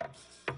Thank you.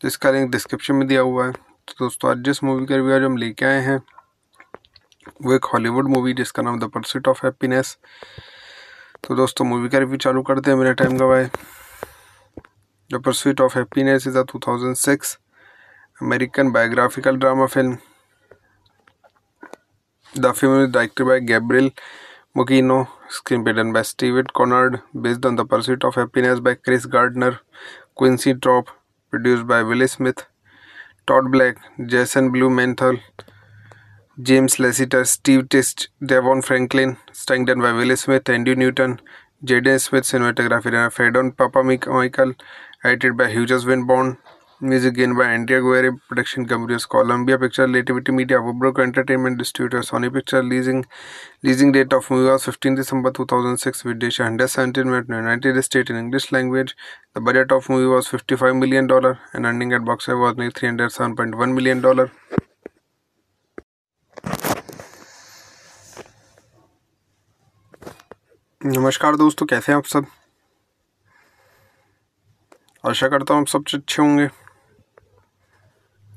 तो इसका link description में दिया हुआ है तो दोस्तों आज जिस मूवी का रिव्यू हम लेके आए हैं वो एक हॉलीवुड मूवी जिसका नाम द परसिट ऑफ हैप्पीनेस तो दोस्तों मूवी का रिव्यू चालू करते हैं मेरा टाइम गवाए the pursuit of happiness is a two American biographical drama film the film is by by Gabriel screen screenplay done by Steve Conrad based on the pursuit of happiness by Chris Gardner Quincy Trop, produced by Willie Smith, Todd Black, Jason Blumenthal, James Lasseter, Steve Tist, Devon Franklin, strengthened by Willie Smith, Andy Newton, Jaden Smith cinematography, and Fedon Papa Michael, edited by Hughes Winborn, music gain by India गोरे production companies Columbia picture Relativity media Overbrook entertainment distributor Sony picture leasing leasing date of movie was fifteen December two thousand six with dash hundred seventeen minute United State in English language the budget of movie was fifty five million dollar and earning at box was नी three hundred seven point one million dollar नमस्कार दोस्तों कैसे हैं आप सब आशा करता हूँ आप सब अच्छे होंगे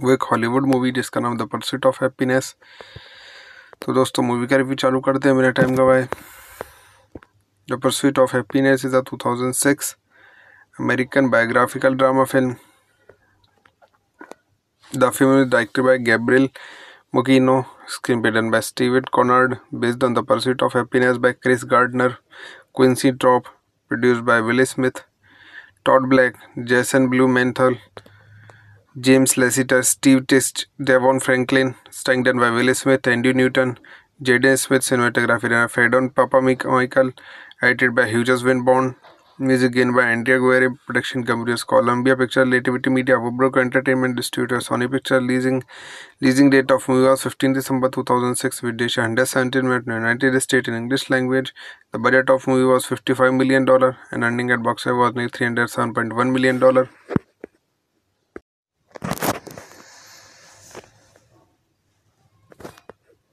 वो एक हॉलीवुड मूवी जिसका नाम द परसिट ऑफ हैप्पीनेस तो दोस्तों मूवी का रिव्यू चालू करते हैं मेरा टाइम गवाए the pursuit of happiness is a 2006 American biographical drama film the film is directed by Gabriel Muccino screenplay by स्टीविड Conrad based on the pursuit of happiness by Chris Gardner Quincy Troupe produce by Will Smith Todd Black Jason Blumenthal James Lassiter, Steve Test, Devon Franklin, strengthened by Will Smith, Andy Newton, Jaden Smith, cinematography and Fedon Papa Michael, edited by Hughes Winborn, music again by Andrea Guerre, production companies Columbia Pictures Relativity Media, Woodbrook Entertainment Distributor, Sony Pictures leasing leasing date of movie was 15 December 2006 with Desha 117 in United States in English language. The budget of movie was $55 million and earning at box office was $307.1 million.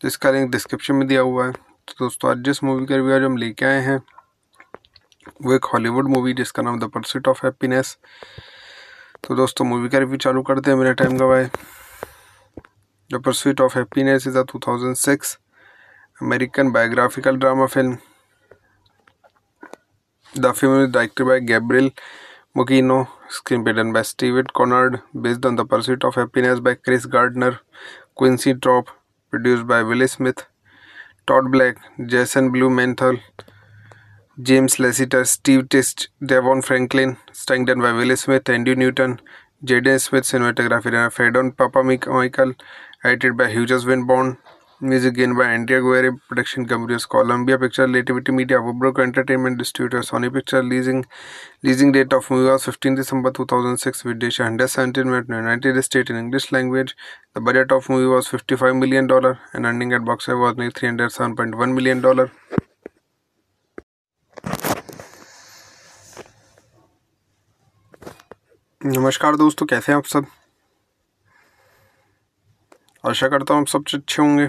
तो इसका link description में दिया हुआ है तो दोस्तों आज जिस मूवी का रिव्यू हम लेके आए हैं वो एक हॉलीवुड मूवी जिसका नाम द परसिट ऑफ हैप्पीनेस तो दोस्तों मूवी का रिव्यू चालू करते हैं मेरा टाइम गवाए the pursuit of happiness is a two American biographical drama film the film is by by Gabriel Mugino, screenplay done by Steve Conrad based on the pursuit of happiness by Chris Gardner Quincy Trop, produced by Willie Smith, Todd Black, Jason Blumenthal, James Lasseter, Steve Tist, Devon Franklin, strengthened by Willie Smith, Andy Newton, Jaden Smith cinematography, and Fedon Papa Michael, edited by Hughes Winborn, music gain by India गोरे production companies Columbia picture Relativity media Overbrook entertainment distributor Sony picture leasing leasing date of movie was fifteen December two thousand six with डेशन मेट United State in English language the budget of movie was fifty five million dollar and earning at box was three hundred seven point one million dollar नमस्कार दोस्तों कैसे हैं आप सब आशा करता हूँ आप सब अच्छे होंगे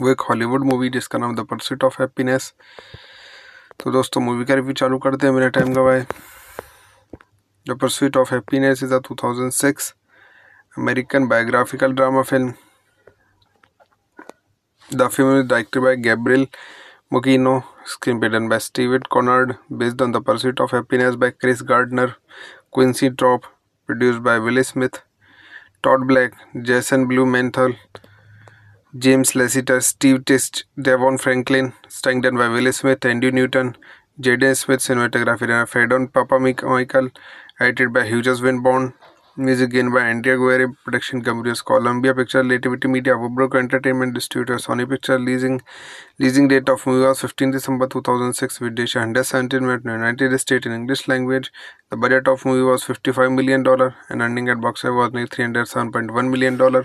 वो एक हॉलीवुड मूवी जिसका नाम द परसिट ऑफ हैप्पीनेस तो दोस्तों मूवी का रिव्यू चालू करते हैं मेरा टाइम गवाए the pursuit of happiness is a 2006 American biographical drama film the film is directed by गैब्रिल Muccino screenplay by स्टीविड Conrad based on the pursuit of happiness by Chris Gardner Quincy Troupe produce by Will Smith Todd Black Jason Blumenthal James Lassiter, Steve Tist, Devon Franklin, strengthened by Willie Smith, Andy Newton, Jaden Smith cinematography and Fedon Papa Michael, edited by Hughes Winborn, music by Andrea Guerre, production companies Columbia Pictures Relativity Media, Woodbrook Entertainment Distributor, Sony Pictures leasing leasing date of movie was 15 December 2006 with Desha 117 in United States in English language. The budget of movie was $55 million and Earning at box office was $307.1 million.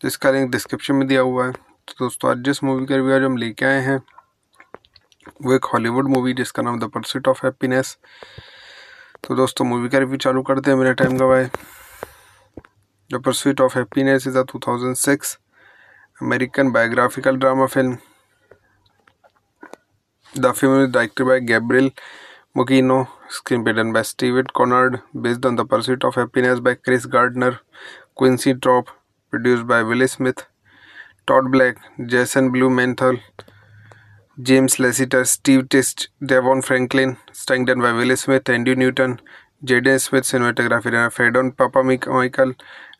तो इसका link description में दिया हुआ है तो दोस्तों आज जिस मूवी का रिव्यू हम लेके आए हैं वो एक हॉलीवुड मूवी जिसका नाम द परसिट ऑफ हैप्पीनेस तो दोस्तों मूवी का रिव्यू चालू करते हैं मेरा टाइम गवाए the pursuit of happiness is a two American biographical drama film the film is by by Gabriel Mugino, screenplay done by Steve Conrad based on the pursuit of happiness by Chris Gardner Quincy Trop, produced by Willie Smith, Todd Black, Jason Blumenthal, James Lasseter, Steve Tist, Devon Franklin, strengthened by Willie Smith, Andy Newton, Jaden Smith cinematography, and Fedon Papa Michael,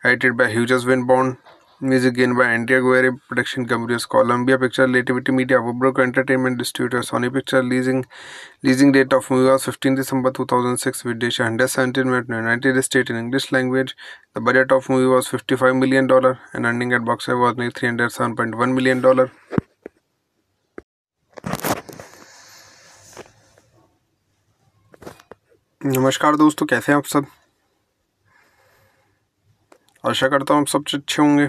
edited by Hughes Winborn, music gain by India गोरे production companies Columbia picture Relativity media Overbrook entertainment distributor Sony picture leasing leasing date of movie was fifteen December two thousand six with dash hundred seventeen minute United State in English language the budget of movie was fifty five million dollar and earning at box was नी three hundred seven point one million dollar नमस्कार दोस्तों कैसे हैं आप सब आशा करता हूँ आप सब अच्छे होंगे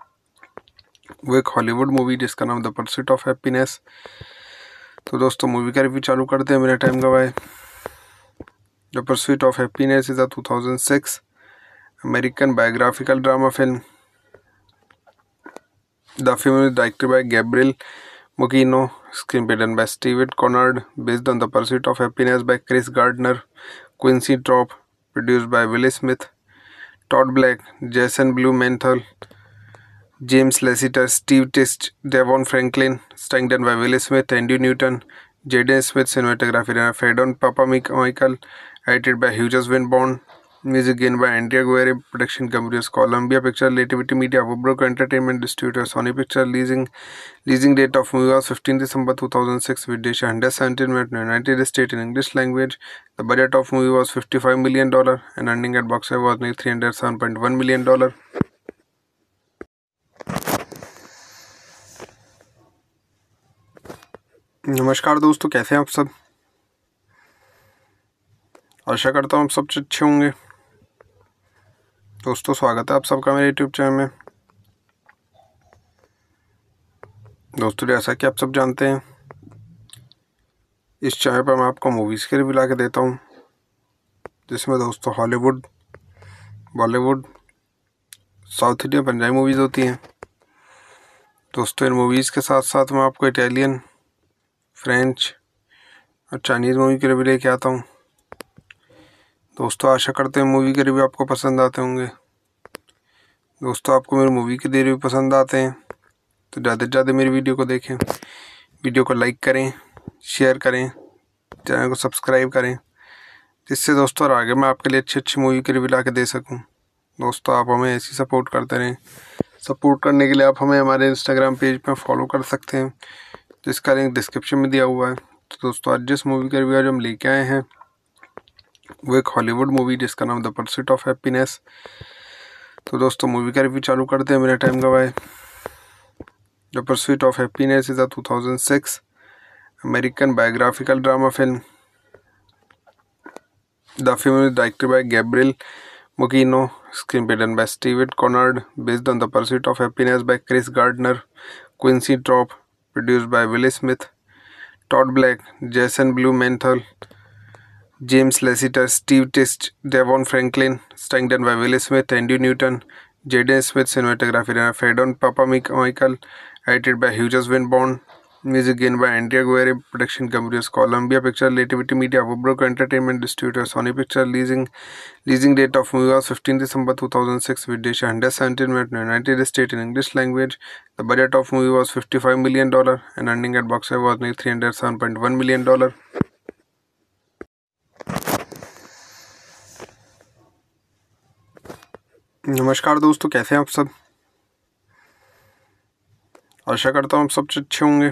वो एक हॉलीवुड मूवी जिसका नाम द परसिट ऑफ हैप्पीनेस तो दोस्तों मूवी का रिव्यू चालू करते हैं मेरा टाइम गवाए the pursuit of happiness is a 2006 American biographical drama film the film directed by Gabriel Muccino screenplay by स्टीविड Conrad based on the pursuit of happiness by Chris Gardner Quincy Troupe produce by Will Smith Todd Black Jason Blumenthal James Lassiter, Steve Tist, Devon Franklin, strengthened by Willie Smith, Andy Newton, Jaden Smith, cinematography and Fedon Papa Michael, edited by Hughes Winborn, music by Andrea Guerre, production companies Columbia Pictures Relativity Media, Woodbrook Entertainment Distributor, Sony Pictures, leasing leasing date of movie was 15 December 2006 with Desha 117 in United States in English language. The budget of movie was $55 million and ending at box office was $307.1 million. नमस्कार दोस्तों कैसे हैं आप सब आशा करता हूँ आप सब अच्छे होंगे दोस्तों स्वागत है आप सबका मेरे यूट्यूब चैनल में दोस्तों जैसा कि आप सब जानते हैं इस चैनल पर मैं आपको मूवीज़ के रिव्यू ला के देता हूँ जिसमें दोस्तों Hollywood Bollywood south Indian Punjabi movies होती हैं दोस्तों इन मूवीज़ के साथ साथ मैं आपको इटालियन फ्रेंच और चाइनीज़ मूवी के रिव्यू लेके आता हूँ दोस्तों आशा करते हैं मूवी के रिव्यू आपको पसंद आते होंगे दोस्तों आपको मेरी मूवी के रिव्यू पसंद आते हैं तो ज़्यादा से ज़्यादा मेरी वीडियो को देखें वीडियो को लाइक करें शेयर करें चैनल को सब्सक्राइब करें जिससे दोस्तों और आगे मैं आपके लिए अच्छी अच्छी मूवी के रिव्यू ला के दे सकूँ दोस्तों आप हमें ऐसी सपोर्ट करते रहें सपोर्ट करने के लिए आप हमें हमारे इंस्टाग्राम पेज पर फॉलो कर सकते हैं जिसका लिंक डिस्क्रिप्शन में दिया हुआ है तो दोस्तों आज जिस मूवी का रिव्यू हम लेके आए हैं वो एक हॉलीवुड मूवी जिसका नाम द परसिट ऑफ हैप्पीनेस तो दोस्तों मूवी का रिव्यू चालू करते हैं मेरा टाइम गवाए the pursuit of happiness is a two American biographical drama film the film is directed by Gabriel Mokino, screenplay by Steven Conard, based on The Pursuit of Happiness by Chris Gardner, Quincy Trop, produced by Will Smith, Todd Black, Jason Blumenthal, James Lasseter, Steve Tist, Devon Franklin, strengthened by Will Smith, Andy Newton, Jaden Smith, cinematography, by Fredon Papa Michael, edited by Hughes Winborn, music gain by India गोरे production companies Columbia picture Relativity media Overbrook entertainment distributor Sony picture leasing leasing date of movie was fifteen December two thousand six with dash hundred seventeen minute United State in English language the budget of movie was fifty five million dollar and earning at box was नी three hundred seven point one million dollar नमस्कार दोस्तों कैसे हैं आप सब आशा करता हूँ आप सब अच्छे होंगे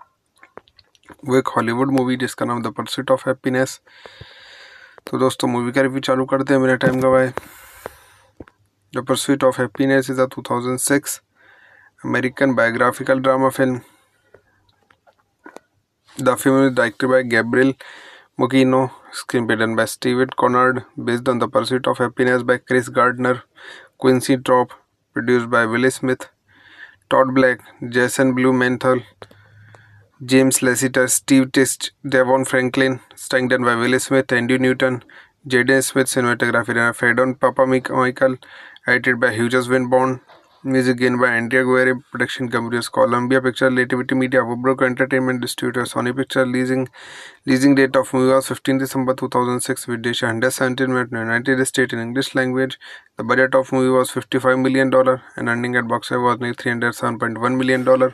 वो एक हॉलीवुड मूवी जिसका नाम द परसिट ऑफ हैप्पीनेस तो दोस्तों मूवी का रिव्यू चालू करते हैं मेरा टाइम गवाए the pursuit of happiness is a 2006 American biographical drama film the film is directed by गैब्रिल Muccino screenplay by स्टीविड Conrad based on the pursuit of happiness by Chris Gardner Quincy Troupe produce by Will Smith Todd Black Jason Blumenthal James Lassiter, Steve Tist, Devon Franklin, strengthened by Willie Smith, Andy Newton, Jaden Smith cinematography and Fedon Papa Michael, edited by Hughes Winborn, music again by Andrea Guerre, production companies Columbia Pictures Relativity Media, Woodbrook Entertainment Distributor, Sony Pictures leasing leasing date of movie was 15 December 2006 with Desha 117 in United States in English language. The budget of movie was $55 million and earning at box office was $307.1 million.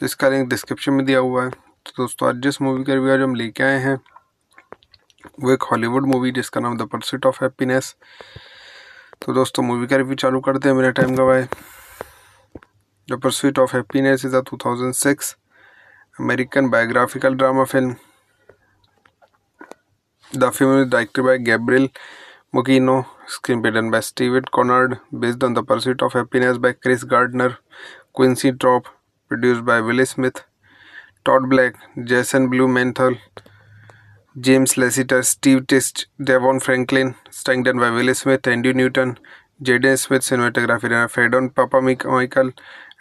जिसका link description में दिया हुआ है तो दोस्तों आज जिस movie का रिव्यू हम लेके आए हैं वो एक हॉलीवुड मूवी जिसका नाम द परसिट ऑफ हैप्पीनेस तो दोस्तों मूवी का रिव्यू चालू करते हैं मेरा टाइम गवाए the pursuit of happiness is a two American biographical drama film the film is by by Gabriel Mugino, screenplay done by Steve Conrad based on the pursuit of happiness by Chris Gardner Quincy Trop, produced by Willie Smith, Todd Black, Jason Blumenthal, James Lasseter, Steve Tist, Devon Franklin, strengthened by Willie Smith, Andy Newton, Jaden Smith cinematography, and Fedon Papa Michael,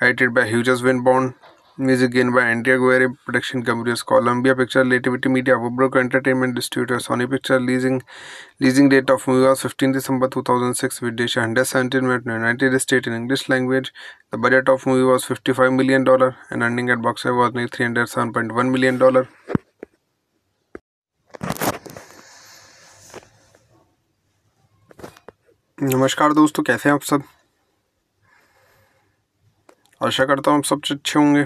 edited by Hughes Winborn, music gain by India गोरे production companies Columbia picture Relativity media Overbrook entertainment distributor Sony picture leasing leasing date of movie was fifteen December two thousand six with dash hundred seventeen minute United State in English language the budget of movie was fifty five million dollar and earning at box was नी three hundred seven point one million dollar नमस्कार दोस्तों कैसे हैं आप सब आशा करता हूँ आप सब अच्छे होंगे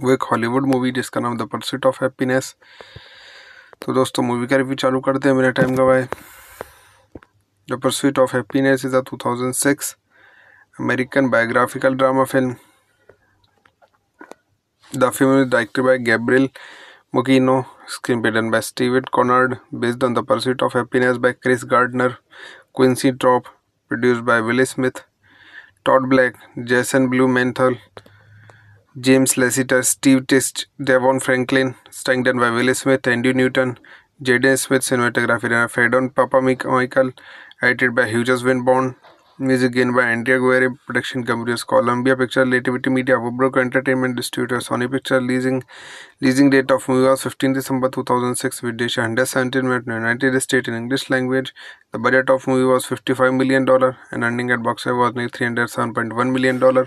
वो एक हॉलीवुड मूवी जिसका नाम द परसिट ऑफ हैप्पीनेस तो दोस्तों मूवी का रिव्यू चालू करते हैं मेरा टाइम गवाए the pursuit of happiness is a 2006 American biographical drama film the film is directed by गैब्रिल Muccino screenplay by स्टीविड Conrad based on the pursuit of happiness by Chris Gardner Quincy Troupe produce by Will Smith Todd Black Jason Blumenthal James Lassiter, Steve Tist, Devon Franklin, strengthened by Will Smith, Andy Newton, Jaden Smith cinematography and Fedon Papa Michael, edited by Hughes Winborn, music again by Andrea Guerre, production companies Columbia Pictures Relativity Media, Woodbrook Entertainment Distributor, Sony Pictures leasing leasing date of movie was 15 December 2006 with Desha 117 in United States in English language. The budget of movie was $55 million and ending at box office was $307.1 million.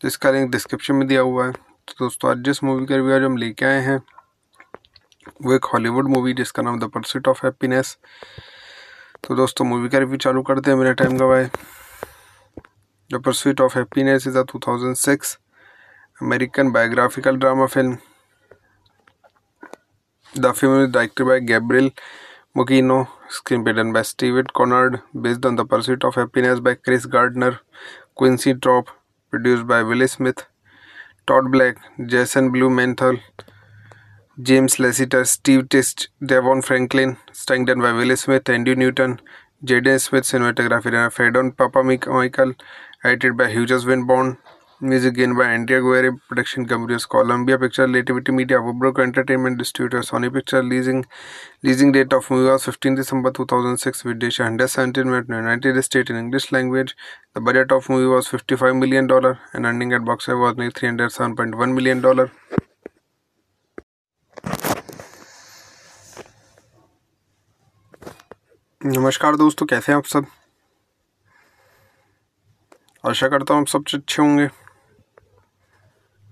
तो इसका link description में दिया हुआ है तो दोस्तों आज जिस मूवी का रिव्यू हम लेके आए हैं वो एक हॉलीवुड मूवी जिसका नाम द परसिट ऑफ हैप्पीनेस तो दोस्तों मूवी का रिव्यू चालू करते हैं मेरा टाइम गवाए the pursuit of happiness is a two American biographical drama film the film is by by Gabriel Mugino, screenplay done by Steve Conrad based on the pursuit of happiness by Chris Gardner Quincy Trop, produced by Willie Smith, Todd Black, Jason Blumenthal, James Lasseter, Steve Tist, Devon Franklin, strengthened by Willie Smith, Andy Newton, Jaden Smith cinematography, and Fedon Papa Michael, edited by Hughes Winborn, music gain by India गोरे production companies Columbia picture Relativity media Overbrook entertainment distributor Sony picture leasing leasing date of movie was fifteen December two thousand six with dash hundred seventeen minute United State in English language the budget of movie was fifty five million dollar and earning at box was नी three hundred seven point one million dollar नमस्कार दोस्तों कैसे हैं आप सब आशा करता हूँ आप सब अच्छे होंगे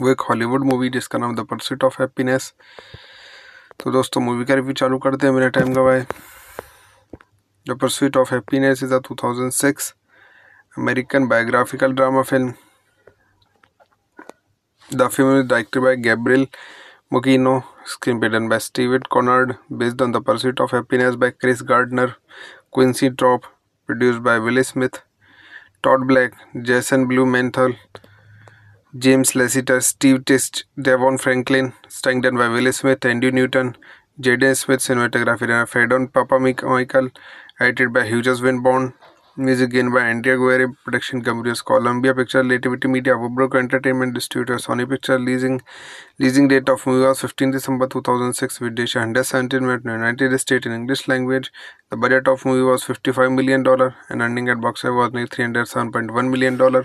वो एक हॉलीवुड मूवी जिसका नाम द परसिट ऑफ हैप्पीनेस तो दोस्तों मूवी का रिव्यू चालू करते हैं मेरा टाइम गवाए the pursuit of happiness is a 2006 American biographical drama film the film is directed by Gabriel Muccino screenplay by स्टीविड Conrad based on the pursuit of happiness by Chris Gardner Quincy Troupe produce by Will Smith Todd Black Jason Blumenthal James Lassiter, Steve Tist, Devon Franklin, strengthened by Willie Smith, Andy Newton, Jaden Smith cinematography and Fedon Papa Michael, edited by Hughes Winborn, music again by Andrea Guerre, production companies Columbia Pictures Relativity Media, Woodbrook Entertainment Distributor, Sony Pictures leasing leasing date of movie was 15 December 2006 with Desha 117 in United States in English language. The budget of movie was $55 million and earning at box office was $307.1 million.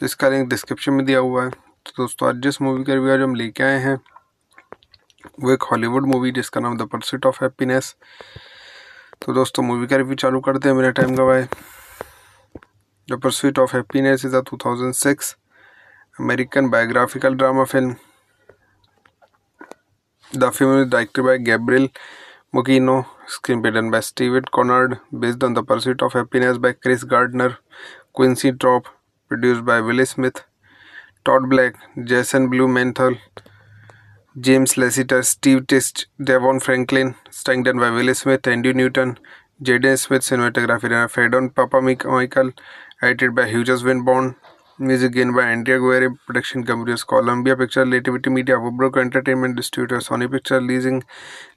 जिसका link description में दिया हुआ है तो दोस्तों आज जिस movie का रिव्यू हम लेके आए हैं वो एक हॉलीवुड मूवी जिसका नाम द परसिट ऑफ हैप्पीनेस तो दोस्तों मूवी का रिव्यू चालू करते हैं मेरा टाइम गवाए the pursuit of happiness is a two American biographical drama film the film is by by Muccino screen screenplay done by Steve Conrad based on the pursuit of happiness by Chris Gardner Quincy Trop, produced by Willie Smith, Todd Black, Jason Blumenthal, James Lassiter, Steve Tist, Devon Franklin, strengthened by Willie Smith, Andy Newton, Jaden Smith cinematography, and Fedon Papa Michael, edited by Hughes Winborn, music gain by India गोरे production companies Columbia picture Relativity media Overbrook entertainment distributor Sony picture leasing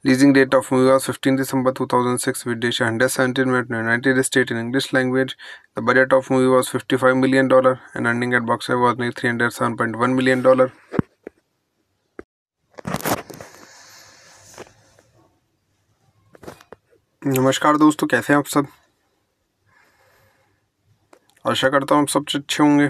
leasing date of movie was fifteen December two thousand six with dash hundred seventeen minute United State in English language the budget of movie was fifty five million dollar and earning at box was three hundred seven point one million dollar नमस्कार दोस्तों कैसे हैं आप सब आशा करता हूँ आप सब अच्छे होंगे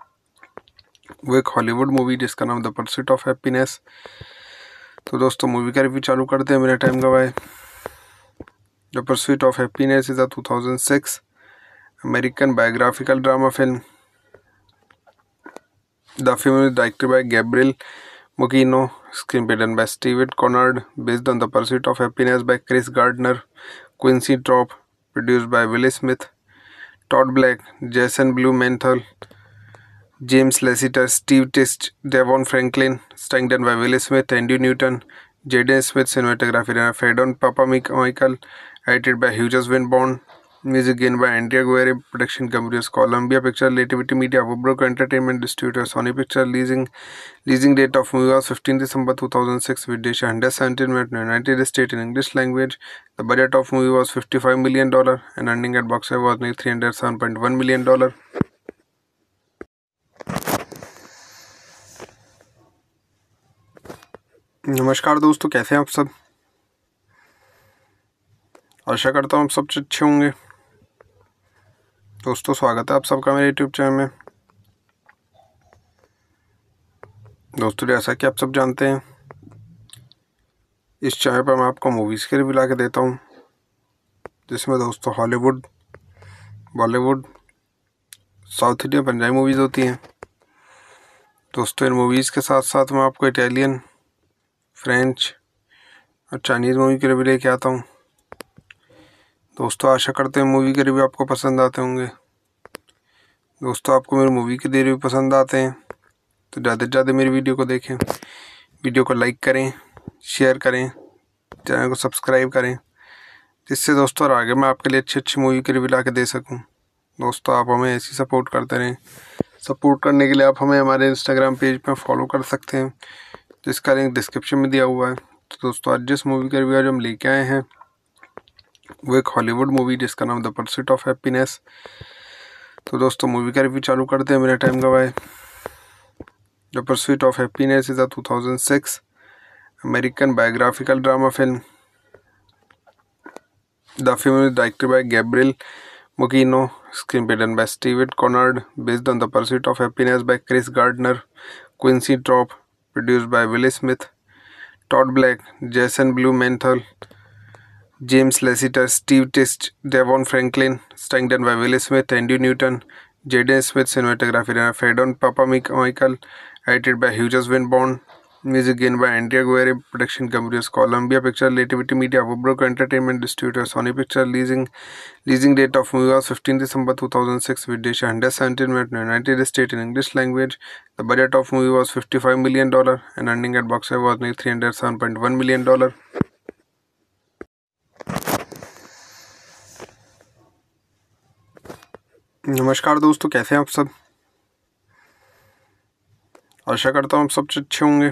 वो एक हॉलीवुड मूवी जिसका नाम द परसिट ऑफ हैप्पीनेस तो दोस्तों मूवी का रिव्यू चालू करते हैं मेरा टाइम गवाए the pursuit of happiness is a 2006 American biographical drama film the film is directed by Gabriel Muccino screenplay by स्टीविड Conrad based on the pursuit of happiness by Chris Gardner Quincy Troupe produce by Will Smith Todd Black Jason Blumenthal James Lassiter, Steve Tist, Devon Franklin, strengthened by Willie Smith, Andy Newton, Jaden Smith cinematography and Fedon Papa Michael, edited by Hughes Winborn, music again by Andrea Guerre, production companies Columbia Pictures Relativity Media, Woodbrook Entertainment Distributor, Sony Pictures leasing leasing date of movie was 15 December 2006 with Desha 117 in United States in English language. The budget of movie was $55 million and ending at box office was $307.1 million. नमस्कार दोस्तों कैसे हैं आप सब आशा करता हूँ आप सब अच्छे होंगे दोस्तों स्वागत है आप सबका मेरे यूट्यूब चैनल में दोस्तों जैसा कि आप सब जानते हैं इस चैनल पर मैं आपको मूवीज़ के रिव्यू ला के देता हूँ जिसमें दोस्तों Hollywood Bollywood south Indian Punjabi movies होती हैं दोस्तों इन मूवीज़ के साथ साथ मैं आपको इटालियन फ्रेंच और चाइनीज़ मूवी के रिव्यू लेके आता हूँ दोस्तों आशा करते हैं मूवी के रिव्यू आपको पसंद आते होंगे दोस्तों आपको मेरी मूवी के रिव्यू पसंद आते हैं तो ज़्यादा से ज़्यादा मेरी वीडियो को देखें वीडियो को लाइक करें शेयर करें चैनल को सब्सक्राइब करें जिससे दोस्तों और आगे मैं आपके लिए अच्छी अच्छी मूवी के रिव्यू ला के दे सकूँ दोस्तों आप हमें ऐसी सपोर्ट करते रहें सपोर्ट करने के लिए आप हमें हमारे इंस्टाग्राम पेज पर फॉलो कर सकते हैं जिसका लिंक डिस्क्रिप्शन में दिया हुआ है तो दोस्तों आज जिस मूवी का रिव्यू हम लेके आए हैं वो एक हॉलीवुड मूवी जिसका नाम द परसिट ऑफ हैप्पीनेस तो दोस्तों मूवी का रिव्यू चालू करते हैं मेरा टाइम गवाए the pursuit of happiness is a two American biographical drama film the film is directed by Gabriel Mokino, screenplay by Steven Conard, based on The Pursuit of Happiness by Chris Gardner, Quincy Trop, produced by Will Smith, Todd Black, Jason Blumenthal, James Lasseter, Steve Tist, Devon Franklin, strengthened by Will Smith, Andy Newton, Jaden Smith, cinematography, Fedon Papa Michael, edited by Hughes Winborn, music gain by India गोरे production companies Columbia picture Relativity media Overbrook entertainment distributor Sony picture leasing leasing date of movie was fifteen December two thousand six with dash hundred seventeen minute United State in English language the budget of movie was fifty five million dollar and earning at box was नी three hundred seven point one million dollar नमस्कार दोस्तों कैसे हैं आप सब आशा करता हूँ आप सब अच्छे होंगे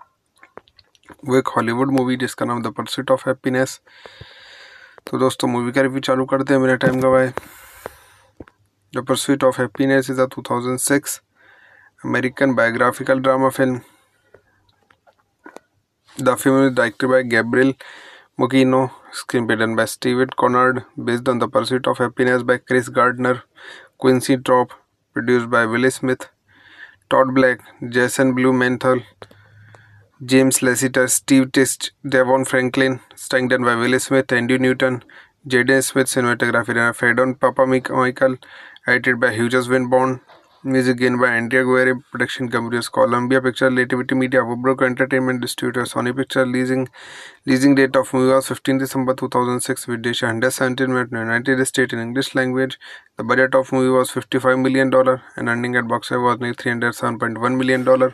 वो एक हॉलीवुड मूवी जिसका नाम द परसिट ऑफ हैप्पीनेस तो दोस्तों मूवी का रिव्यू चालू करते हैं मेरा टाइम गवाए the pursuit of happiness is a 2006 American biographical drama film the film is directed by गैब्रिल Muccino screenplay by स्टीविड Conrad based on the pursuit of happiness by Chris Gardner Quincy Troupe produce by Will Smith Todd Black Jason Blumenthal James Lassiter, Steve Tist, Devon Franklin, strengthened by Willie Smith, Andy Newton, Jaden Smith cinematography and Fedon Papa Michael, edited by Hughes Winborn, music again by Andrea Guerre, production companies Columbia Pictures Relativity Media, Woodbrook Entertainment Distributor, Sony Pictures leasing leasing date of movie was 15 December 2006 with Desha 117 minutes in United States in English language. The budget of movie was $55 million and earning at box office was $307.1 million.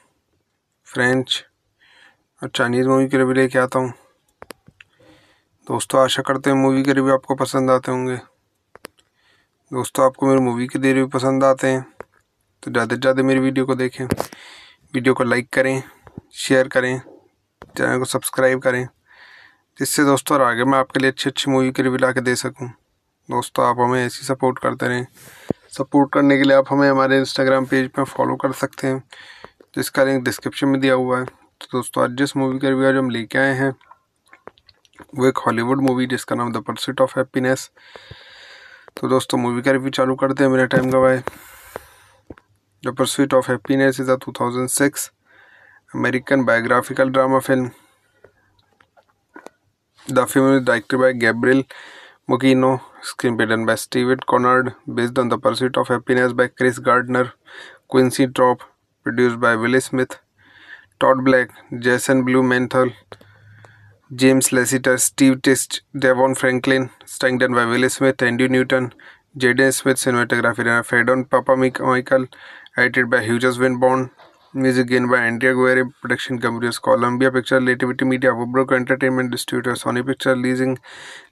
French और Chinese movie के review लेके आता हूँ दोस्तों आशा करते हैं movie के review आपको पसंद आते होंगे दोस्तों आपको मेरे मूवी के रिव्यू पसंद आते हैं तो ज़्यादा से ज़्यादा मेरी वीडियो को देखें वीडियो को लाइक करें शेयर करें चैनल को सब्सक्राइब करें जिससे दोस्तों और आगे मैं आपके लिए अच्छी अच्छी मूवी के रिव्यू ला के दे सकूँ दोस्तों आप हमें ऐसी सपोर्ट करते रहें सपोर्ट करने के लिए आप हमें हमारे इंस्टाग्राम पेज पर फॉलो कर सकते हैं तो इसका लिंक डिस्क्रिप्शन में दिया हुआ है तो दोस्तों आज जिस मूवी का रिव्यू हम लेके आए हैं वो एक हॉलीवुड मूवी जिसका नाम द परसिट ऑफ हैप्पीनेस तो दोस्तों मूवी का रिव्यू चालू करते हैं मेरा टाइम गवाए the pursuit of happiness is a two American biographical drama film the film is by by Gabriel screen screenplay done by Steve Conrad based on the pursuit of happiness by Chris Gardner Quincy Trop, produced by Willie Smith, Todd Black, Jason Blumenthal, James Lasseter, Steve Tist, Devon Franklin, strengthened by Willie Smith, Andy Newton, Jaden Smith cinematography, and Fedon Papa Michael, edited by Hughes Winborn, music gain by India गोरे production companies Columbia picture Relativity media Overbrook entertainment distributor Sony picture leasing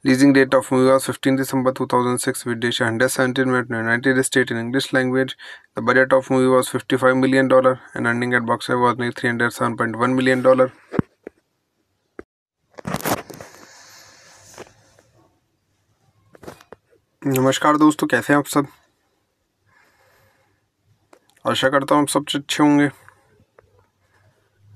leasing date of movie was fifteen December two thousand six with dash hundred seventeen minute United State in English language the budget of movie was fifty five million dollar and earning at box was नी three hundred seven point one million dollar नमस्कार दोस्तों कैसे हैं आप सब आशा करता हूँ आप सब अच्छे होंगे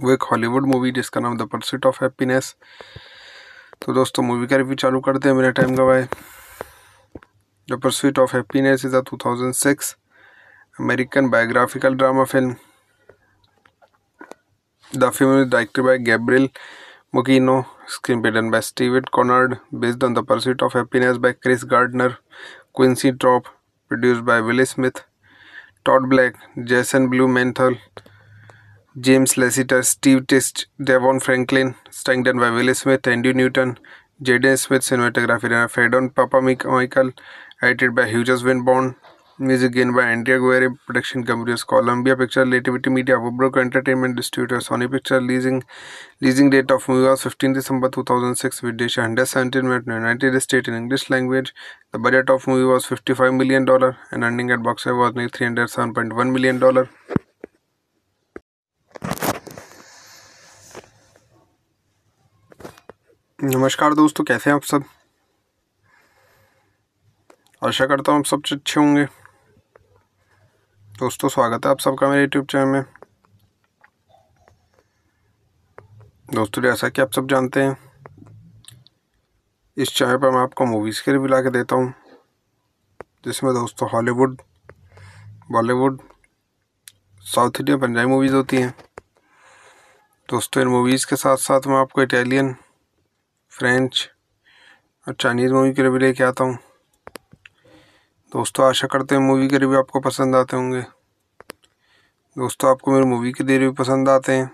वो एक हॉलीवुड मूवी जिसका नाम द परसिट ऑफ हैप्पीनेस तो दोस्तों मूवी का रिव्यू चालू करते हैं मेरा टाइम गवाए the pursuit of happiness is a 2006 American biographical drama film the film is directed by गैब्रिल Muccino screenplay by स्टीविड Conrad based on the pursuit of happiness by Chris Gardner Quincy Troupe produce by Will Smith Todd Black Jason Blumenthal James Lassiter, Steve Tist, Devon Franklin, strengthened by Willie Smith, Andy Newton, Jaden Smith cinematography and Fedon Papa Michael, edited by Hughes Winborn, music again by Andrea Guerre, production companies Columbia Pictures Relativity Media, Woodbrook Entertainment Distributor, Sony Pictures leasing leasing date of movie was 15 December 2006 with Desha 117 in United States in English language. The budget of movie was $55 million and ending at box office was $307.1 million. नमस्कार दोस्तों कैसे हैं आप सब आशा करता हूँ आप सब अच्छे होंगे दोस्तों स्वागत है आप सबका मेरे यूट्यूब चैनल में दोस्तों जैसा कि आप सब जानते हैं इस चैनल पर मैं आपको मूवीज़ के रिव्यू ला के देता हूँ जिसमें दोस्तों Hollywood Bollywood south Indian Punjabi movies होती हैं दोस्तों इन मूवीज़ के साथ साथ मैं आपको इटालियन फ्रेंच और चाइनीज़ मूवी के रिव्यू लेके आता हूँ दोस्तों आशा करते हैं मूवी के रिव्यू आपको पसंद आते होंगे दोस्तों आपको मेरी मूवी के रिव्यू पसंद आते हैं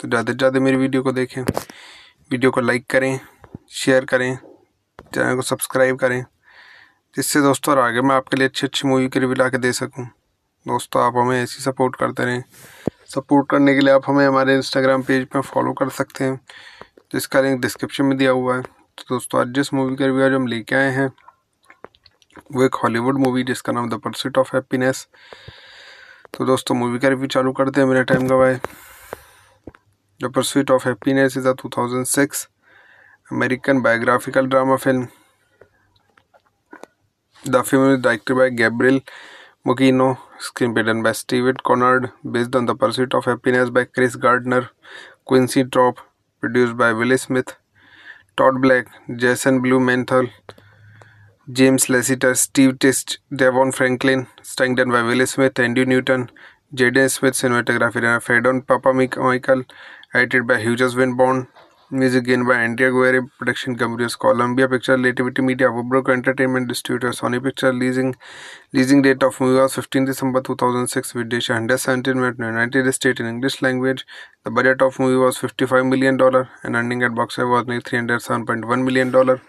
तो ज़्यादा से ज़्यादा मेरी वीडियो को देखें वीडियो को लाइक करें शेयर करें चैनल को सब्सक्राइब करें जिससे दोस्तों और आगे मैं आपके लिए अच्छी अच्छी मूवी के रिव्यू ला के दे सकूँ दोस्तों आप हमें ऐसी सपोर्ट करते रहें सपोर्ट करने के लिए आप हमें हमारे इंस्टाग्राम पेज पर फॉलो कर सकते हैं जिसका लिंक डिस्क्रिप्शन में दिया हुआ है तो दोस्तों आज जिस मूवी का रिव्यू हम लेके आए हैं वो एक हॉलीवुड मूवी जिसका नाम द परसिट ऑफ हैप्पीनेस तो दोस्तों मूवी का रिव्यू चालू करते हैं मेरा टाइम गवाए the pursuit of happiness is a two American biographical drama film the film directed by Gabriel Mokino, screenplay by Steven Conard, based on The Pursuit of Happiness by Chris Gardner, Quincy Trop, produced by Will Smith, Todd Black, Jason Blumenthal, James Lasseter, Steve Tist, Devon Franklin, strengthened by Will Smith, Andy Newton, Jaden Smith, cinematography, Fredon Papa Michael, edited by Hughes Winborn, music gain by India गोरे production companies Columbia picture Relativity media Overbrook entertainment distributor Sony picture leasing leasing date of movie was fifteen December two thousand six with dash hundred seventeen minute United State in English language the budget of movie was fifty five million dollar and earning at box was नी three hundred seven point one million dollar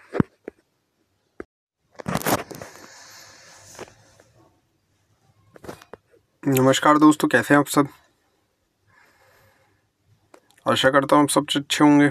नमस्कार दोस्तों कैसे हैं आप सब आशा करता हूँ आप सब अच्छे होंगे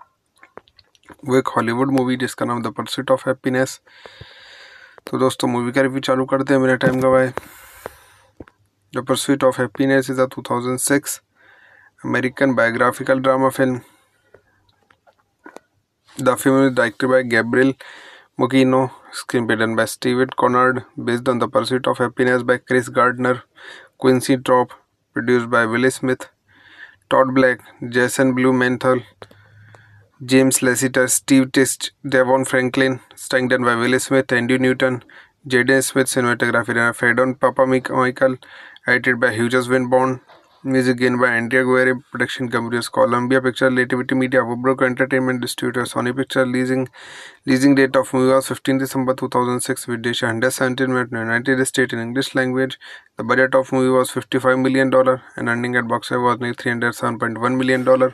वो एक हॉलीवुड मूवी जिसका नाम द परसिट ऑफ हैप्पीनेस तो दोस्तों मूवी का रिव्यू चालू करते हैं मेरा टाइम गवाए the pursuit of happiness is a 2006 American biographical drama film the film is directed by Gabriel Muccino screenplay by स्टीविड Conrad based on the pursuit of happiness by Chris Gardner Quincy Troupe produce by Will Smith Todd Black Jason Blumenthal James Lassiter, Steve Tist, Devon Franklin, strengthened by Willie Smith, Andy Newton, Jaden Smith cinematography and Fedon Papa Michael, edited by Hughes Winborn, music again by Andrea Guerre, production companies Columbia Picture, Relativity Media, Woodbrook Entertainment Distributor, Sony Picture, leasing leasing date of movie was 15 December 2006 with Desha 117 in United States in English language. The budget of movie was $55 million and ending at box office was $307.1 million.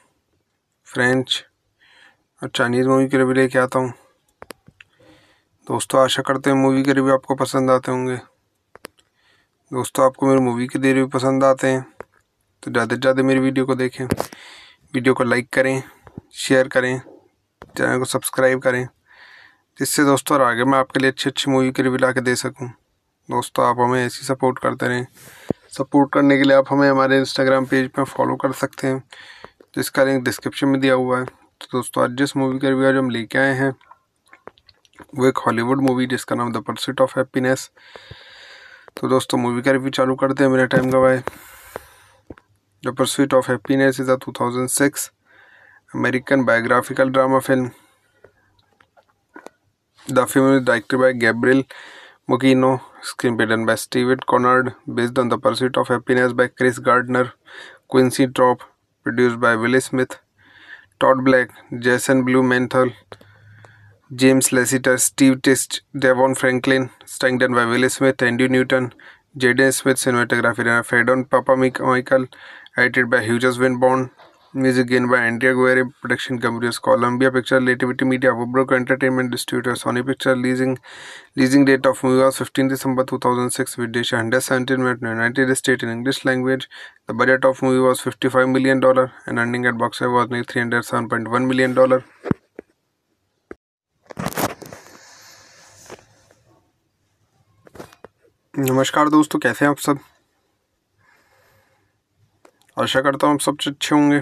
French और Chinese movie के review लेके आता हूँ दोस्तों आशा करते हैं movie के review आपको पसंद आते होंगे दोस्तों आपको मेरे मूवी के रिव्यू पसंद आते हैं तो ज़्यादा से ज़्यादा मेरी वीडियो को देखें वीडियो को लाइक करें शेयर करें चैनल को सब्सक्राइब करें जिससे दोस्तों और आगे मैं आपके लिए अच्छी अच्छी मूवी के रिव्यू ला के दे सकूँ दोस्तों आप हमें ऐसी सपोर्ट करते रहें सपोर्ट करने के लिए आप हमें हमारे इंस्टाग्राम पेज पर फॉलो कर सकते हैं जिसका लिंक डिस्क्रिप्शन में दिया हुआ है तो दोस्तों आज जिस मूवी का रिव्यू हम लेके आए हैं वो एक हॉलीवुड मूवी जिसका नाम द परसिट ऑफ हैप्पीनेस तो दोस्तों मूवी का रिव्यू चालू करते हैं मेरा टाइम गवाए the pursuit of happiness is a two American biographical drama film the film is by by Muccino screen screenplay done by Steve Conrad based on the pursuit of happiness by Chris Gardner Quincy Trop, produced by Willie Smith, Todd Black, Jason Blumenthal, James Lassiter, Steve Tist, Devon Franklin, Stington by Willie Smith, Andy Newton, Jaden Smith cinematography, Fredon Papa Michael, edited by Hughes Winborn, music gain by India गोरे production companies Columbia picture Relativity media Overbrook entertainment distributor Sony picture leasing leasing date of movie was fifteen December two thousand six with dash hundred seventeen minute United State in English language the budget of movie was fifty five million dollar and earning at box was नी three hundred seven point one million dollar नमस्कार दोस्तों कैसे हैं आप सब आशा करता हूँ आप सब अच्छे होंगे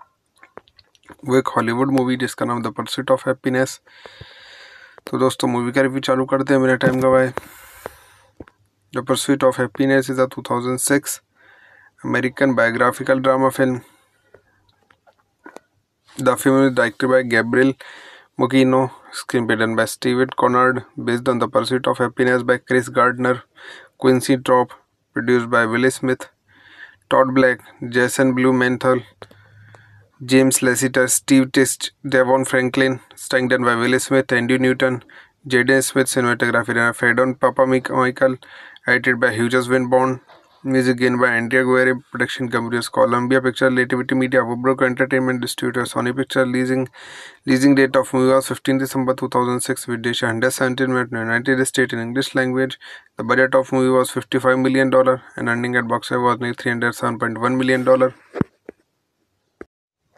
वो एक हॉलीवुड मूवी जिसका नाम द परसिट ऑफ हैप्पीनेस तो दोस्तों मूवी का रिव्यू चालू करते हैं मेरा टाइम गवाए the pursuit of happiness is a 2006 American biographical drama film the film is directed by Gabriel Muccino screenplay by स्टीविड Conrad based on the pursuit of happiness by Chris Gardner Quincy Troupe produce by Will Smith Todd Black Jason Blumenthal James Lassiter, Steve Tist, Devon Franklin, strengthened by Willie Smith, Andy Newton, Jaden Smith cinematography and Fedon Papa Michael, edited by Hughes Winborn, music again by Andrea Guerre, production companies Columbia Pictures Relativity Media, Woodbrook Entertainment Distributor, Sony Pictures leasing leasing date of movie was 15 December 2006 with Desha 117 in United States in English language. The budget of movie was $55 million and ending at box office was $307.1 million.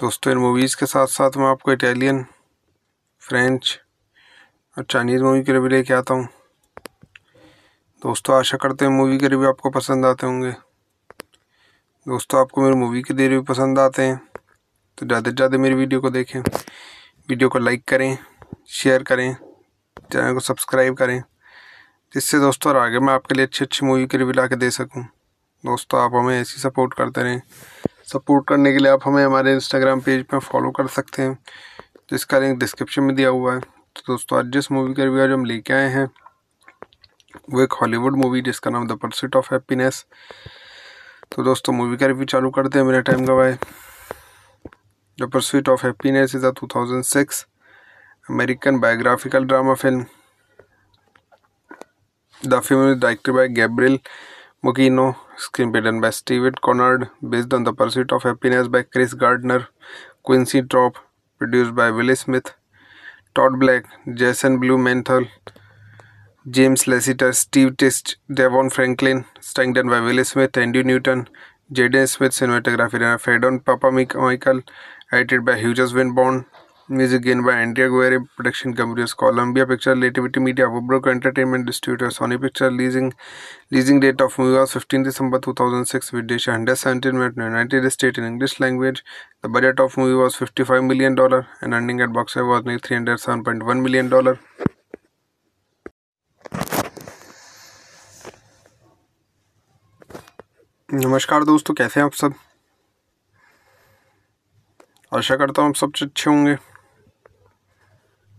दोस्तों इन movies के साथ साथ मैं आपको Italian French और Chinese movie के review लेके आता हूँ दोस्तों आशा करते हैं मूवी के रिव्यू आपको पसंद आते होंगे दोस्तों आपको मेरी मूवी के रिव्यू पसंद आते हैं तो ज़्यादा से ज़्यादा मेरी वीडियो को देखें वीडियो को लाइक करें शेयर करें चैनल को सब्सक्राइब करें जिससे दोस्तों और आगे मैं आपके लिए अच्छी अच्छी मूवी के रिव्यू ला के दे सकूँ दोस्तों आप हमें ऐसी सपोर्ट करते रहें सपोर्ट करने के लिए आप हमें हमारे इंस्टाग्राम पेज पर फॉलो कर सकते हैं जिसका लिंक डिस्क्रिप्शन में दिया हुआ है तो दोस्तों आज जिस मूवी का रिव्यू आज हम लेके आए हैं वो एक हॉलीवुड मूवी जिसका नाम द परसिट ऑफ हैप्पीनेस तो दोस्तों मूवी का रिव्यू चालू करते हैं मेरा टाइम गवाए the pursuit of happiness is a two American biographical drama film the film is directed by Gabriel Mokino, screenplay by Steven Conard, based on The Pursuit of Happiness by Chris Gardner, Quincy Trop, produced by Will Smith, Todd Black, Jason Blumenthal, James Lasseter, Steve Tist, Devon Franklin, strengthened by Will Smith, Andy Newton, Jaden Smith, cinematography, Fredon Papa Michael, edited by Hughes Winborn, music gain by India गोरे production companies Columbia picture Relativity media Overbrook entertainment distributor Sony picture leasing leasing date of movie was fifteen December two thousand six with date hundred United State in English language the budget of movie was fifty five million dollar and earning at box was नी three hundred seven point one million dollar नमस्कार दोस्तों कैसे हैं आप सब आशा करता हूँ आप सब अच्छे होंगे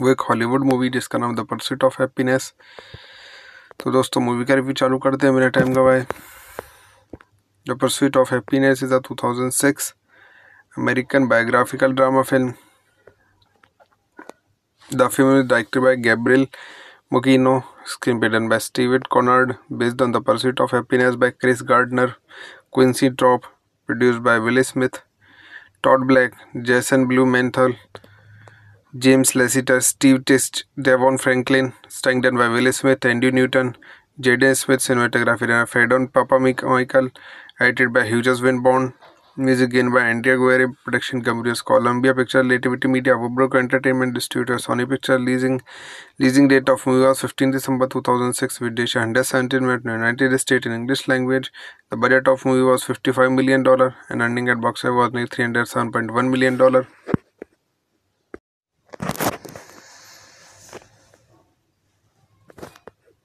वो एक हॉलीवुड मूवी जिसका नाम द परसिट ऑफ हैप्पीनेस तो दोस्तों मूवी का रिव्यू चालू करते हैं मेरा टाइम गवाए the pursuit of happiness is a 2006 American biographical drama film the film is directed by गैब्रिल Muccino screenplay by स्टीविड Conrad based on the pursuit of happiness by Chris Gardner Quincy Troupe produce by Will Smith Todd Black Jason Blumenthal James Lassiter, Steve Test, Devon Franklin, strengthened by Willie Smith, Andy Newton, Jaden Smith cinematography and Fedon Papa Michael, edited by Hughes Winborn, music by Andrea Guerre, production companies Columbia Picture, Relativity Media, Woodbrook Entertainment Distributor, Sony Picture, leasing leasing date of movie was 15 December 2006 with Desha 117 in United States in English language. The budget of movie was $55 million and earning at box office was $307.1 million.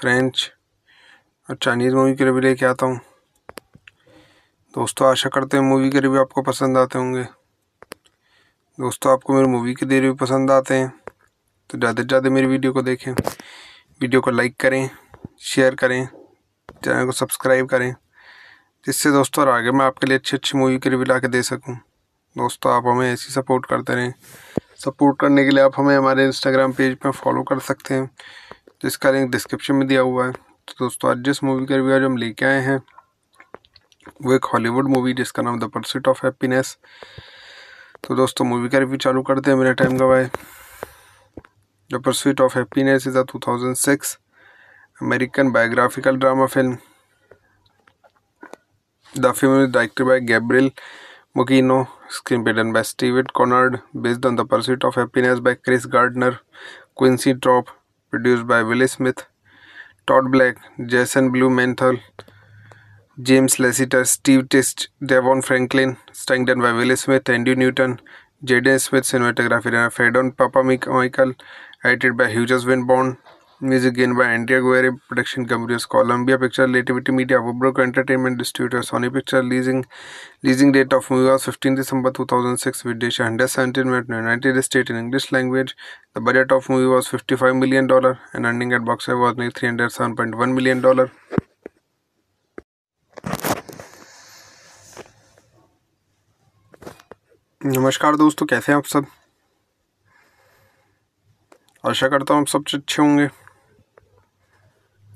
French और Chinese movie के review लेके आता हूँ दोस्तों आशा करते हैं movie के review आपको पसंद आते होंगे दोस्तों आपको मेरे मूवी के रिव्यू पसंद आते हैं तो ज़्यादा से ज़्यादा मेरी वीडियो को देखें वीडियो को लाइक करें शेयर करें चैनल को सब्सक्राइब करें जिससे दोस्तों और आगे मैं आपके लिए अच्छी अच्छी मूवी के रिव्यू ला के दे सकूँ दोस्तों आप हमें ऐसी सपोर्ट करते रहें सपोर्ट करने के लिए आप हमें हमारे इंस्टाग्राम पेज पर फॉलो कर सकते हैं तो इसका लिंक डिस्क्रिप्शन में दिया हुआ है तो दोस्तों आज जिस मूवी का रिव्यू हम लेके आए हैं वो एक हॉलीवुड मूवी जिसका नाम द परसिट ऑफ हैप्पीनेस तो दोस्तों मूवी का रिव्यू चालू करते हैं मेरा टाइम गवाए the pursuit of happiness is a two American biographical drama film the film is by by Gabriel Mugino, screenplay done by Steve Conrad based on the pursuit of happiness by Chris Gardner Quincy Trop, produced by Willie Smith, Todd Black, Jason Blumenthal, James Lasseter, Steve Tist, Devon Franklin, strengthened by Willie Smith, Andy Newton, Jaden Smith cinematography, and Fedon Papa Michael, edited by Hughes Winborn, music gain by India गोरे production companies Columbia picture Relativity media Overbrook entertainment distributor Sony picture leasing leasing date of movie was fifteen December two thousand six with dash hundred seventeen minute United State in English language the budget of movie was fifty five million dollar and earning at box was नी three hundred seven point one million dollar नमस्कार दोस्तों कैसे हैं आप सब आशा करता हूँ आप सब अच्छे होंगे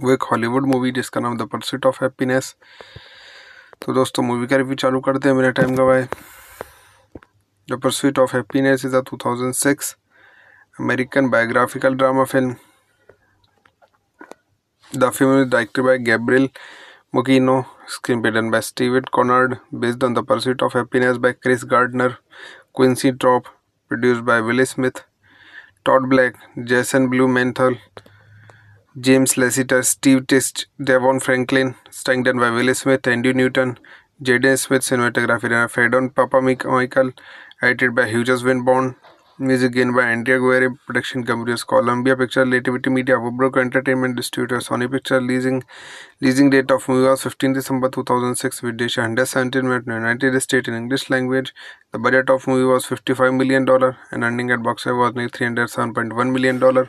वो एक हॉलीवुड मूवी जिसका नाम द परसिट ऑफ हैप्पीनेस तो दोस्तों मूवी का रिव्यू चालू करते हैं मेरा टाइम गवाए the pursuit of happiness is a 2006 American biographical drama film the film is directed by Gabriel Muccino screenplay by स्टीविड Conrad based on the pursuit of happiness by Chris Gardner Quincy Troupe produce by Will Smith Todd Black Jason Blumenthal James Lassiter, Steve Test, Devon Franklin, strengthened by Will Smith, Andy Newton, Jaden Smith cinematography and Fedon Papa Michael, edited by Hughes Winborn, music by Andrea Guerre, production companies Columbia Pictures, Relativity Media, Woodbrook Entertainment Distributor, Sony Pictures, leasing leasing date of movie was 15 December 2006 with Desha 117 in United States in English language. The budget of movie was $55 million and earning at box office was $307.1 million.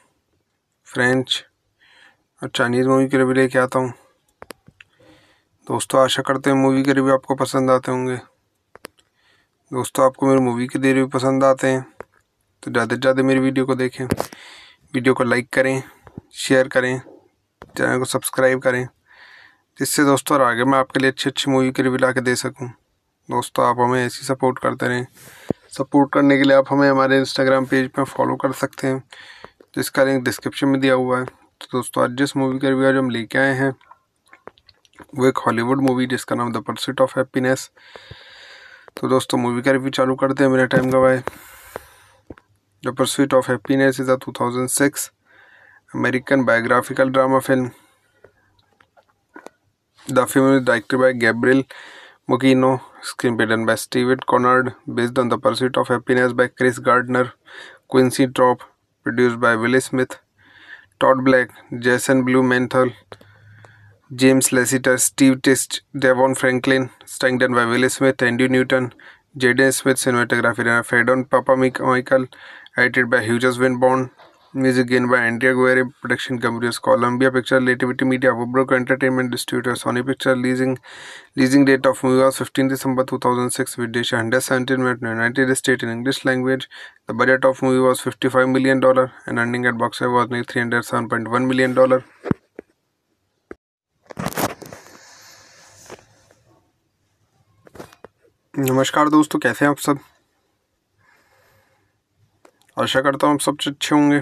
French और Chinese movie के review लेके आता हूँ दोस्तों आशा करते हैं movie के review आपको पसंद आते होंगे दोस्तों आपको मेरे मूवी के रिव्यू पसंद आते हैं तो ज़्यादा से ज़्यादा मेरी वीडियो को देखें वीडियो को लाइक करें शेयर करें चैनल को सब्सक्राइब करें जिससे दोस्तों और आगे मैं आपके लिए अच्छी अच्छी मूवी के रिव्यू ला के दे सकूँ दोस्तों आप हमें ऐसी सपोर्ट करते रहें सपोर्ट करने के लिए आप हमें हमारे इंस्टाग्राम पेज पर फॉलो कर सकते हैं तो इसका लिंक डिस्क्रिप्शन में दिया हुआ है तो दोस्तों आज जिस मूवी का रिव्यू हम लेके आए हैं वो एक हॉलीवुड मूवी जिसका नाम द परसिट ऑफ हैप्पीनेस तो दोस्तों मूवी का रिव्यू चालू करते हैं मेरा टाइम गवाए the pursuit of happiness is a two American biographical drama film the film is by by Muccino screen screenplay done by Steve Conrad based on the pursuit of happiness by Chris Gardner Quincy Trop, produced by Willie Smith, Todd Black, Jason Blumenthal, James Lasseter, Steve Tist, Devon Franklin, strengthened by Willie Smith, Andy Newton, Jaden Smith cinematography, and Fedon Papa Michael, edited by Hughes Winborn, music gain by India गोरे production companies Columbia picture Relativity media Overbrook entertainment distributor Sony picture leasing leasing date of movie was fifteen December two thousand six with डेशन मेट United State in English language the budget of movie was fifty five million dollar and earning at box was नी three hundred seven point one million dollar नमस्कार दोस्तों कैसे हैं आप सब आशा करता हूँ आप सब अच्छे होंगे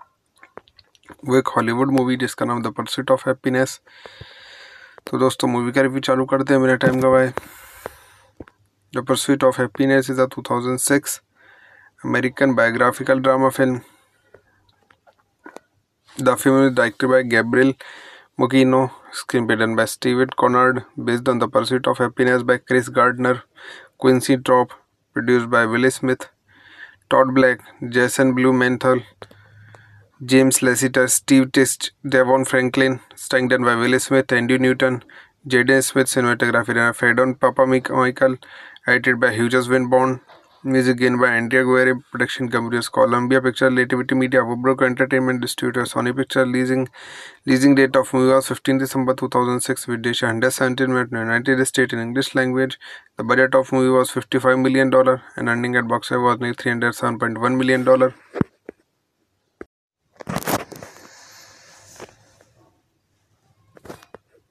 वो एक हॉलीवुड मूवी जिसका नाम द परसिट ऑफ हैप्पीनेस तो दोस्तों मूवी का रिव्यू चालू करते हैं मेरा टाइम गवाए the pursuit of happiness is a 2006 American biographical drama film the film is directed by गैब्रिल Muccino screenplay by स्टीविड Conrad based on the pursuit of happiness by Chris Gardner Quincy Troupe produce by Will Smith Todd Black Jason Blumenthal James Lasseter, Steve Tist, Devon Franklin, strengthened by Willie Smith, Andy Newton, Jaden Smith, cinematography by Fedon Papa Michael, edited by Hughes Winborn, music again by Andrea Guerre, production companies Columbia Pictures Relativity Media, Woodbrook Entertainment Distributor, Sony Pictures leasing leasing date of movie was 15 December 2006 with Desha 117 minutes in United States in English language. The budget of movie was $55 million and earning at box office was $307.1 million.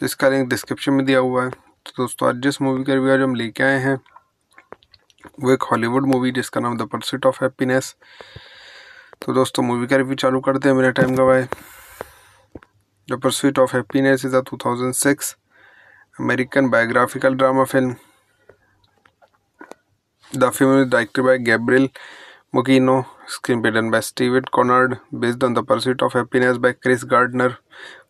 जिसका link description में दिया हुआ है तो दोस्तों आज जिस movie का रिव्यू हम लेके आए हैं वो एक हॉलीवुड मूवी जिसका नाम द परसिट ऑफ हैप्पीनेस तो दोस्तों मूवी का रिव्यू चालू करते हैं मेरा टाइम गवाए the pursuit of happiness is a two American biographical drama film the film is by by Muccino screen screenplay done by Steve Conrad based on the pursuit of happiness by Chris Gardner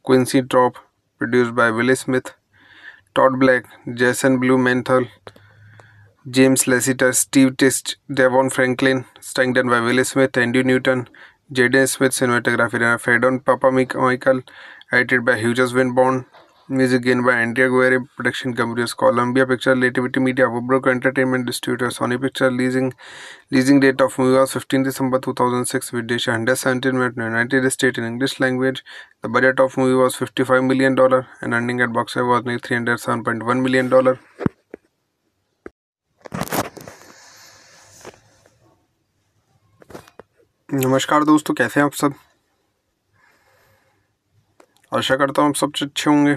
Quincy Trop, produced by Willie Smith, Todd Black, Jason Blumenthal, James Lasseter, Steve Tist, Devon Franklin, strengthened by Willie Smith, Andy Newton, Jaden Smith cinematography, and Fedon Papa Michael, edited by Hughes Winborn, music gain by India गोरे production companies Columbia picture Relativity media Overbrook entertainment distributor Sony picture leasing leasing date of movie was fifteen December two thousand six with dash hundred seventeen minute United State in English language the budget of movie was fifty five million dollar and earning at box was नी three hundred seven point one million dollar नमस्कार दोस्तों कैसे हैं आप सब आशा करता हूँ आप सब अच्छे होंगे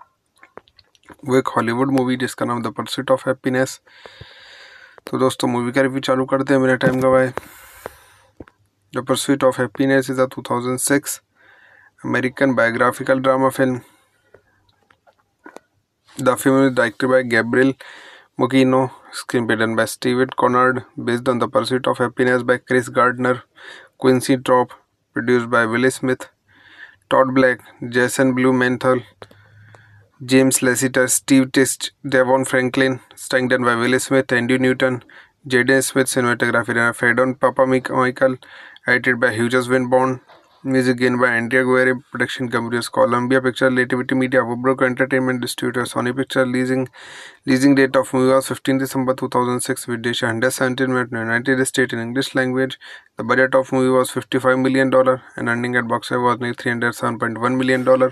वो एक हॉलीवुड मूवी जिसका नाम द परसिट ऑफ हैप्पीनेस तो दोस्तों मूवी का रिव्यू चालू करते हैं मेरा टाइम गवाए the pursuit of happiness is a 2006 American biographical drama film the film is directed by Gabriel Muccino screenplay by स्टीविड Conrad based on the pursuit of happiness by Chris Gardner Quincy Troupe produce by Will Smith Todd Black Jason Blumenthal James Lassiter, Steve Tist, Devon Franklin, strengthened by Willie Smith, Andy Newton, Jaden Smith, cinematography by Fredon Papa Michael, edited by Hughes Winborn, music again by Andrea Guerre, production companies Columbia Pictures Relativity Media, Woodbrook Entertainment Distributor, Sony Pictures leasing leasing date of movie was 15 December 2006 with Desha 117 in United States in English language. The budget of movie was $55 million and ending at box office was $307.1 million.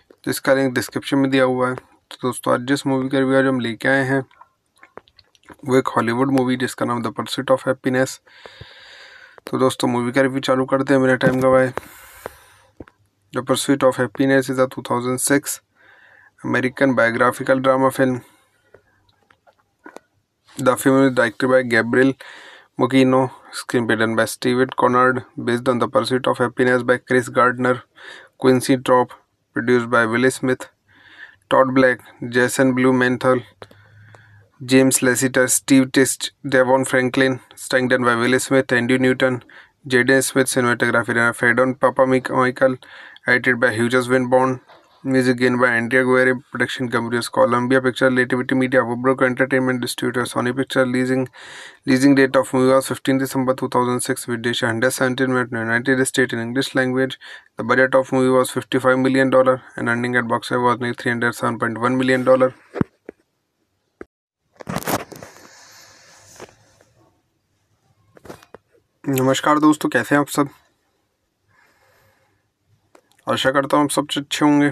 तो इसका link description में दिया हुआ है तो दोस्तों आज जिस मूवी का रिव्यू हम लेके आए हैं वो एक हॉलीवुड मूवी जिसका नाम द परसिट ऑफ हैप्पीनेस तो दोस्तों मूवी का रिव्यू चालू करते हैं मेरा टाइम गवाए the pursuit of happiness is a two American biographical drama film the film is by by Muccino screen screenplay done by Steve Conrad based on the pursuit of happiness by Chris Gardner Quincy Trop, produced by Willie Smith, Todd Black, Jason Blumenthal, James Lasseter, Steve Tist, Devon Franklin, strengthened by Willie Smith, Andy Newton, Jaden Smith, cinematography, Fedon Papa Michael, edited by Hughes Winborn, music gain by India गोरे production companies Columbia picture Relativity media Overbrook entertainment distributor Sony picture leasing leasing date of movie was fifteen December two thousand six with डेशन मेट United State in English language the budget of movie was fifty five million dollar and earning at box was नी three hundred seven point one million dollar नमस्कार दोस्तों कैसे हैं आप सब आशा करता हूँ आप सब अच्छे होंगे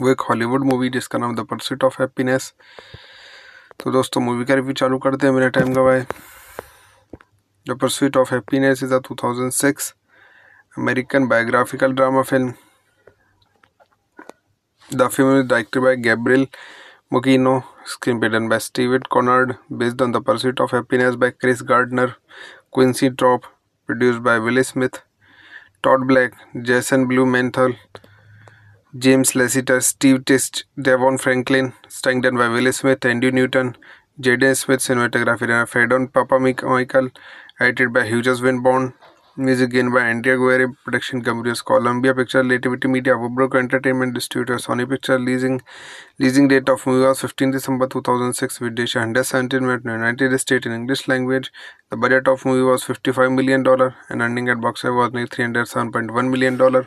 वो एक हॉलीवुड मूवी जिसका नाम द परसिट ऑफ हैप्पीनेस तो दोस्तों मूवी का रिव्यू चालू करते हैं मेरा टाइम गवाए the pursuit of happiness is a 2006 American biographical drama film the film is directed by गैब्रिल Muccino screenplay by स्टीविड Conrad based on the pursuit of happiness by Chris Gardner Quincy Troupe produce by Willie Smith Todd Black Jason Blumenthal James Lassiter, Steve Tist, Devon Franklin, strengthened by Willie Smith, Andy Newton, Jaden Smith cinematography and Fedon Papa Michael, edited by Hughes Winborn, music again by Andrea Guerre, production companies Columbia Pictures Relativity Media, Woodbrook Entertainment Distributor, Sony Pictures leasing leasing date of movie was 15 December 2006 with Desha 117 minutes in United States in English language. The budget of movie was $55 million and earning at box office was $307.1 million.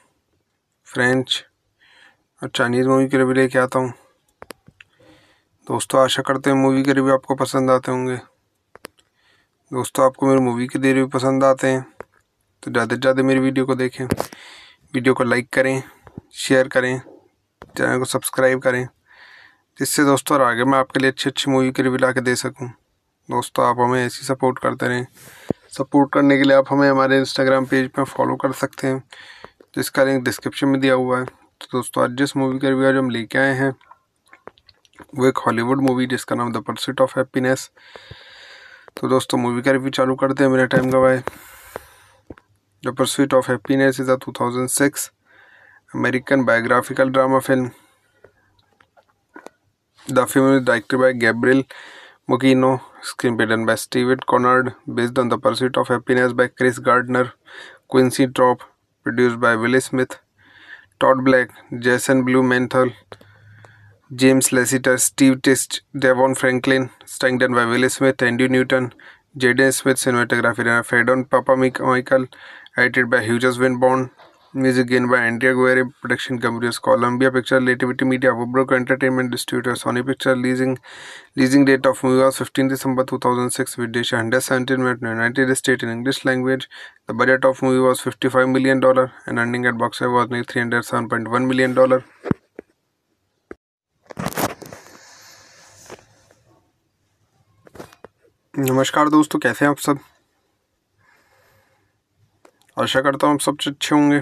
French और Chinese movie के review लेके आता हूँ दोस्तों आशा करते हैं movie के review आपको पसंद आते होंगे दोस्तों आपको मेरे मूवी के रिव्यू पसंद आते हैं तो ज़्यादा से ज़्यादा मेरी वीडियो को देखें वीडियो को लाइक करें शेयर करें चैनल को सब्सक्राइब करें जिससे दोस्तों और आगे मैं आपके लिए अच्छी अच्छी मूवी के रिव्यू ला के दे सकूँ दोस्तों आप हमें ऐसी सपोर्ट करते रहें सपोर्ट करने के लिए आप हमें हमारे इंस्टाग्राम पेज पर फॉलो कर सकते हैं तो इसका लिंक डिस्क्रिप्शन में दिया हुआ है तो दोस्तों आज जिस मूवी का रिव्यू हम लेके आए हैं वो एक हॉलीवुड मूवी जिसका नाम द परसिट ऑफ हैप्पीनेस तो दोस्तों मूवी का रिव्यू चालू करते हैं मेरा टाइम गवाए the pursuit of happiness is a two American biographical drama film the film is by by Muccino screen screenplay done by Steve Conrad based on the pursuit of happiness by Chris Gardner Quincy Trop, produced by Willie Smith, Todd Black, Jason Blumenthal, James Lasseter, Steve Tist, Devon Franklin, strengthened by Willie Smith, Andy Newton, Jaden Smith cinematography, and Fedon Papa Michael, edited by Hughes Winborn, music gain by India गोरे production companies Columbia picture Relativity media Overbrook entertainment distributor Sony picture leasing leasing date of movie was fifteen December two thousand six with dash hundred seventeen minute United State in English language the budget of movie was fifty five million dollar and earning at box was नी three hundred point one million dollar नमस्कार दोस्तों कैसे हैं आप सब आशा करता हूँ आप सब अच्छे होंगे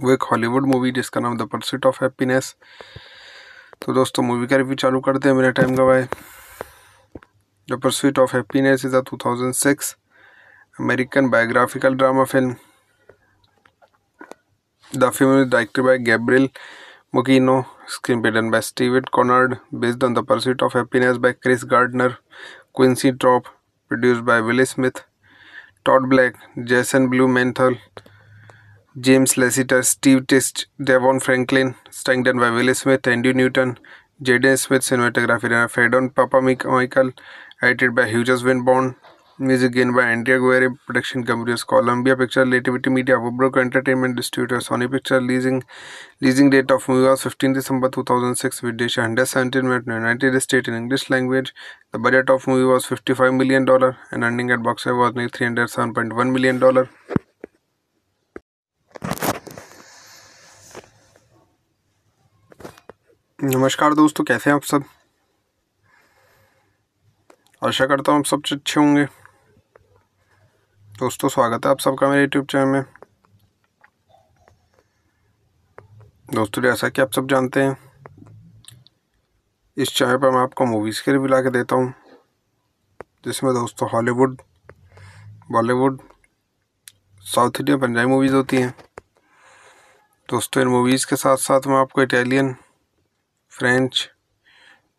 वो एक हॉलीवुड मूवी जिसका नाम द परसिट ऑफ हैप्पीनेस तो दोस्तों मूवी का रिव्यू चालू करते हैं मेरा टाइम गवाए the pursuit of happiness is a 2006 American biographical drama film the film is directed by Gabriel Muccino screenplay by स्टीविड Conrad based on the pursuit of happiness by Chris Gardner Quincy Troupe produce by Will Smith Todd Black Jason Blumenthal James Lassiter, Steve Tist, Devon Franklin, strengthened by Willie Smith, Andy Newton, Jaden Smith cinematography and Fedon Papa Michael, edited by Hughes Winborn, music again by Andrea Guerre, production companies Columbia Pictures Relativity Media, Woodbrook Entertainment Distributor, Sony Pictures leasing leasing date of movie was 15 December 2006 with Desha 117 in United States in English language. The budget of movie was $55 million and ending at box office was $307.1 million. नमस्कार दोस्तों कैसे हैं आप सब आशा करता हूँ आप सब अच्छे होंगे दोस्तों स्वागत है आप सबका मेरे यूट्यूब चैनल में दोस्तों जैसा कि आप सब जानते हैं इस चैनल पर मैं आपको मूवीज़ के रिव्यू ला के देता हूँ जिसमें दोस्तों Hollywood Bollywood south Indian Punjabi movies होती हैं दोस्तों इन मूवीज़ के साथ साथ मैं आपको इटालियन फ्रेंच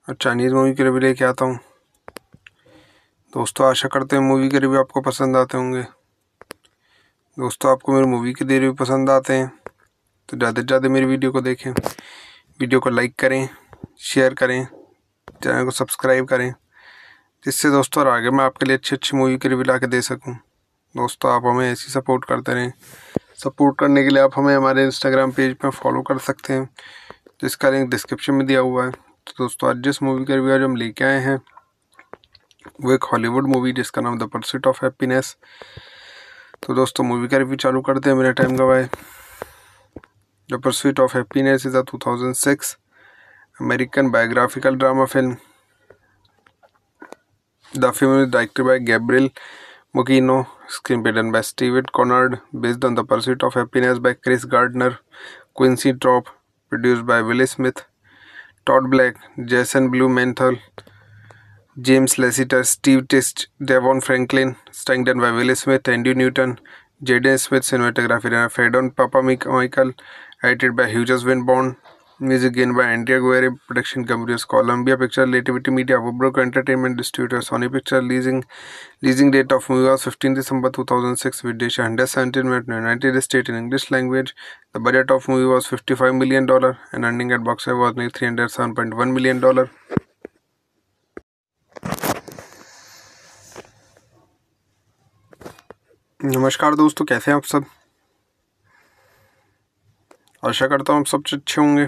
और चाइनीज़ मूवी के रिव्यू लेके आता हूँ दोस्तों आशा करते हैं मूवी के रिव्यू आपको पसंद आते होंगे दोस्तों आपको मेरी मूवी के रिव्यू पसंद आते हैं तो ज़्यादा से ज़्यादा मेरी वीडियो को देखें वीडियो को लाइक करें शेयर करें चैनल को सब्सक्राइब करें जिससे दोस्तों और आगे मैं आपके लिए अच्छी अच्छी मूवी के रिव्यू ला के दे सकूँ दोस्तों आप हमें ऐसी सपोर्ट करते रहें सपोर्ट करने के लिए आप हमें हमारे इंस्टाग्राम पेज पर फॉलो कर सकते हैं जिसका लिंक डिस्क्रिप्शन में दिया हुआ है तो दोस्तों आज जिस मूवी का रिव्यू हम लेके आए हैं वो एक हॉलीवुड मूवी जिसका नाम द परसिट ऑफ हैप्पीनेस तो दोस्तों मूवी का रिव्यू चालू करते हैं मेरा टाइम गवाए the pursuit of happiness is a two American biographical drama film the film directed by Gabriel Mokino, screenplay by Steven Conard, based on The Pursuit of Happiness by Chris Gardner, Quincy Trop, produced by Will Smith, Todd Black, Jason Blumenthal, James Lasseter, Steve Tist, Devon Franklin, strengthened by Will Smith, Andy Newton, Jaden Smith, cinematography, Fedon Papa Michael, edited by Hughes Winborn, music gain by India गोरे production companies Columbia picture Relativity media Overbrook entertainment distributor Sony picture leasing leasing date of movie was fifteen December two thousand six with date hundred United State in English language the budget of movie was fifty five million dollar and earning at box was नी three hundred seven point one million dollar नमस्कार दोस्तों कैसे हैं आप सब आशा करता हूँ आप सब अच्छे होंगे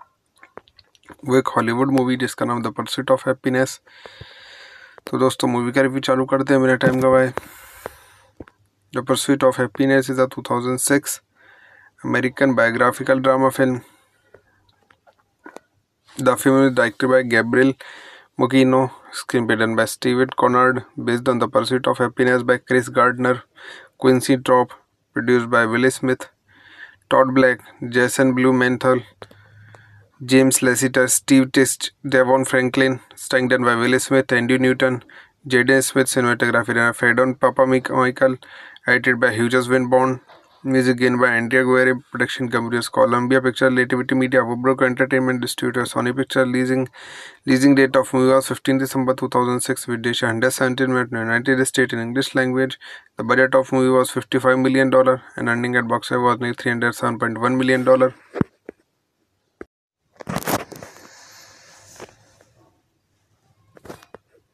वो एक हॉलीवुड मूवी जिसका नाम द परसिट ऑफ हैप्पीनेस तो दोस्तों मूवी का रिव्यू चालू करते हैं मेरा टाइम गवाए the pursuit of happiness is a 2006 American biographical drama film the film is directed by गैब्रिल Muccino screenplay by स्टीविड Conrad based on the pursuit of happiness by Chris Gardner Quincy Troupe produce by Will Smith Todd Black Jason Blumenthal James Lassiter, Steve Tist, Devon Franklin, strengthened by Will Smith, Andy Newton, Jaden Smith cinematography and Fedon Papa Michael, edited by Hughes Winborn, music by Andrea Guerre, production companies Columbia Pictures Relativity Media, Woodbrook Entertainment Distributor, Sony Pictures leasing leasing date of movie was 15 December 2006 with Desha 117 in United States in English language. The budget of movie was $55 million and earning at box office was $307.1 million.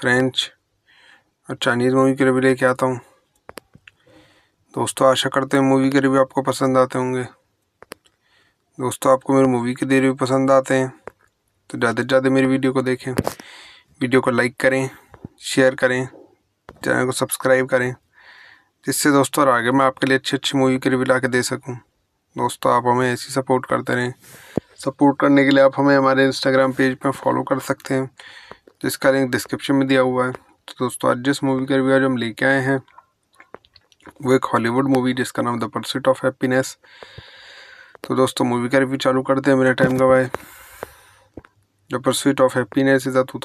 French और Chinese movie के review लेके आता हूँ दोस्तों आशा करते हैं movie के review आपको पसंद आते होंगे दोस्तों आपको मेरे मूवी के रिव्यू पसंद आते हैं तो ज़्यादा से ज़्यादा मेरी वीडियो को देखें वीडियो को लाइक करें शेयर करें चैनल को सब्सक्राइब करें जिससे दोस्तों और आगे मैं आपके लिए अच्छी अच्छी मूवी के रिव्यू ला के दे सकूँ दोस्तों आप हमें ऐसी सपोर्ट करते रहें सपोर्ट करने के लिए आप हमें हमारे इंस्टाग्राम पेज पर फॉलो कर सकते हैं तो इसका लिंक डिस्क्रिप्शन में दिया हुआ है तो दोस्तों आज जिस मूवी का रिव्यू हम लेके आए हैं वो एक हॉलीवुड मूवी जिसका नाम द परसिट ऑफ हैप्पीनेस तो दोस्तों मूवी का रिव्यू चालू करते हैं मेरा टाइम गवाए the pursuit of happiness is a two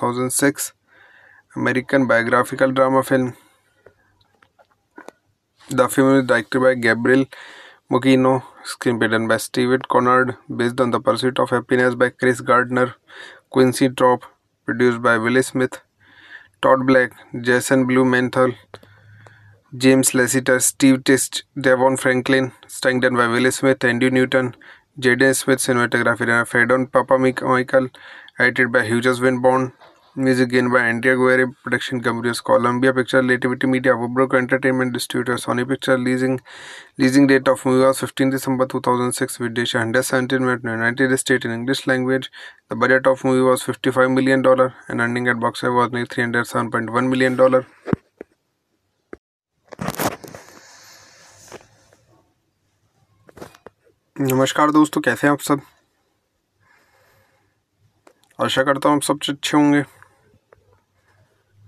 American biographical drama film the film is by by Gabriel Mugino, screenplay done by Steve Conrad based on the pursuit of happiness by Chris Gardner Quincy Trop, produced by Willie Smith, Todd Black, Jason Blumenthal, James Lassiter, Steve Tist, Devon Franklin, strengthened by Willie Smith, Andy Newton, Jaden Smith cinematography, and Fedon Papa Michael, edited by Hughes Winborn, music gain by India गोरे production companies Columbia picture Relativity media Overbrook entertainment distributor Sony picture leasing leasing date of movie was fifteen December two thousand six with dash hundred seventeen minute United State in English language the budget of movie was fifty five million dollar and earning at box was नी three hundred seven point one million dollar नमस्कार दोस्तों कैसे हैं आप सब आशा करता हूँ आप सब अच्छे होंगे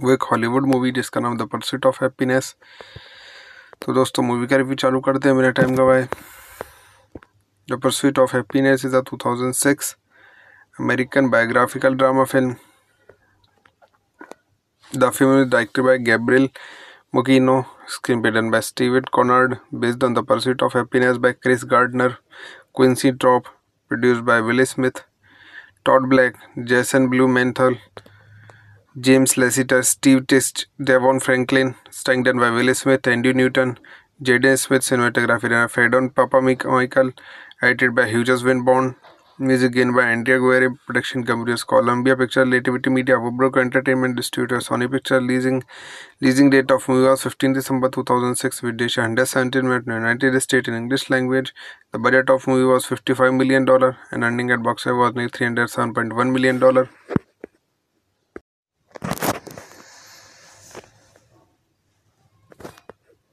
वो एक हॉलीवुड मूवी जिसका नाम द परसिट ऑफ हैप्पीनेस तो दोस्तों मूवी का रिव्यू चालू करते हैं मेरा टाइम गवाए the pursuit of happiness is a 2006 American biographical drama film the film directed by गैब्रिल Muccino screenplay by स्टीविड Conrad based on the pursuit of happiness by Chris Gardner Quincy Troupe produce by Will Smith Todd Black Jason Blumenthal James Lasseter, Steve Test, Devon Franklin, strengthened by Will Smith, Andy Newton, Jaden Smith cinematography and Fedon Papa Michael, edited by Hughes Winborn, music again by Andrea Guerre, production companies Columbia Pictures Relativity Media, Woodbrook Entertainment Distributor, Sony Pictures, leasing leasing date of movie was 15 December 2006 with Desha 117 in United States in English language. The budget of movie was $55 million and earning at box office was $307.1 million.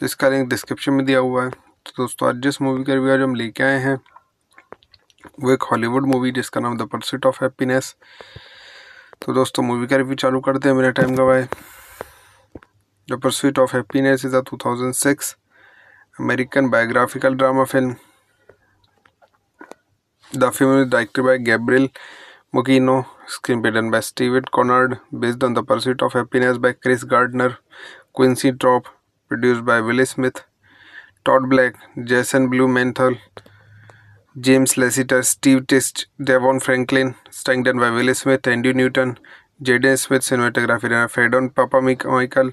जिसका link description में दिया हुआ है तो दोस्तों आज जिस movie का रिव्यू हम लेके आए हैं वो एक हॉलीवुड मूवी जिसका नाम द परसिट ऑफ हैप्पीनेस तो दोस्तों मूवी का रिव्यू चालू करते हैं मेरा टाइम गवाए the pursuit of happiness is a two American biographical drama film the film is by by Gabriel Mugino, screenplay done by Steve Conrad based on the pursuit of happiness by Chris Gardner Quincy Trop, produced by Willie Smith, Todd Black, Jason Blumenthal, James Lassiter, Steve Tist, Devon Franklin, strengthened by Willie Smith, Andy Newton, Jaden Smith cinematography, and Fedon Papa Michael,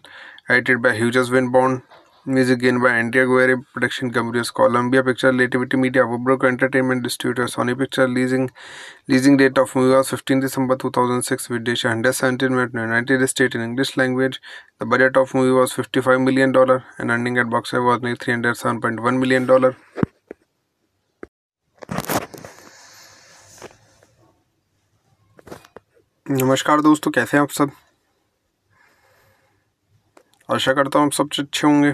edited by Hughes Winborn, music gain by India गोरे production companies Columbia picture Relativity media Overbrook entertainment distributor Sony picture leasing leasing date of movie was fifteen December two thousand six with dash hundred seventeen minute United State in English language the budget of movie was fifty five million dollar and earning at box was नी three hundred seven point one million dollar नमस्कार दोस्तों कैसे हैं आप सब आशा करता हूँ आप सब अच्छे होंगे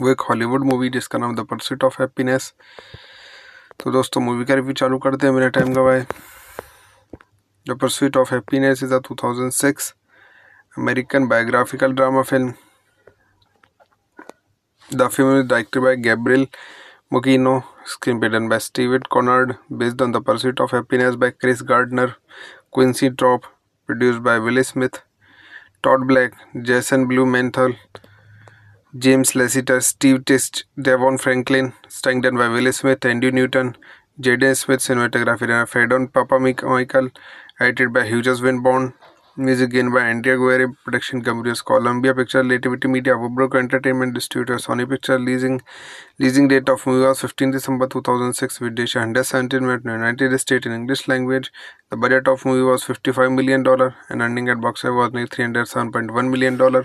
वो एक हॉलीवुड मूवी जिसका नाम द परसिट ऑफ हैप्पीनेस तो दोस्तों मूवी का रिव्यू चालू करते हैं मेरा टाइम गवाए the pursuit of happiness is a 2006 American biographical drama film the film is directed by गैब्रिल Muccino screenplay by स्टीविड Conrad based on the pursuit of happiness by Chris Gardner Quincy Troupe produce by Will Smith Todd Black Jason Blumenthal James Lassiter, Steve Tist, Devon Franklin, strengthened by Willie Smith, Andy Newton, Jaden Smith cinematography and Fedon Papa Michael, edited by Hughes Winborn, music again by Andrea Guerre, production companies Columbia Pictures Relativity Media, Woodbrook Entertainment Distributor, Sony Pictures leasing leasing date of movie was 15 December 2006 with Desha 117 in United States in English language. The budget of movie was $55 million and earning at box office was $307.1 million.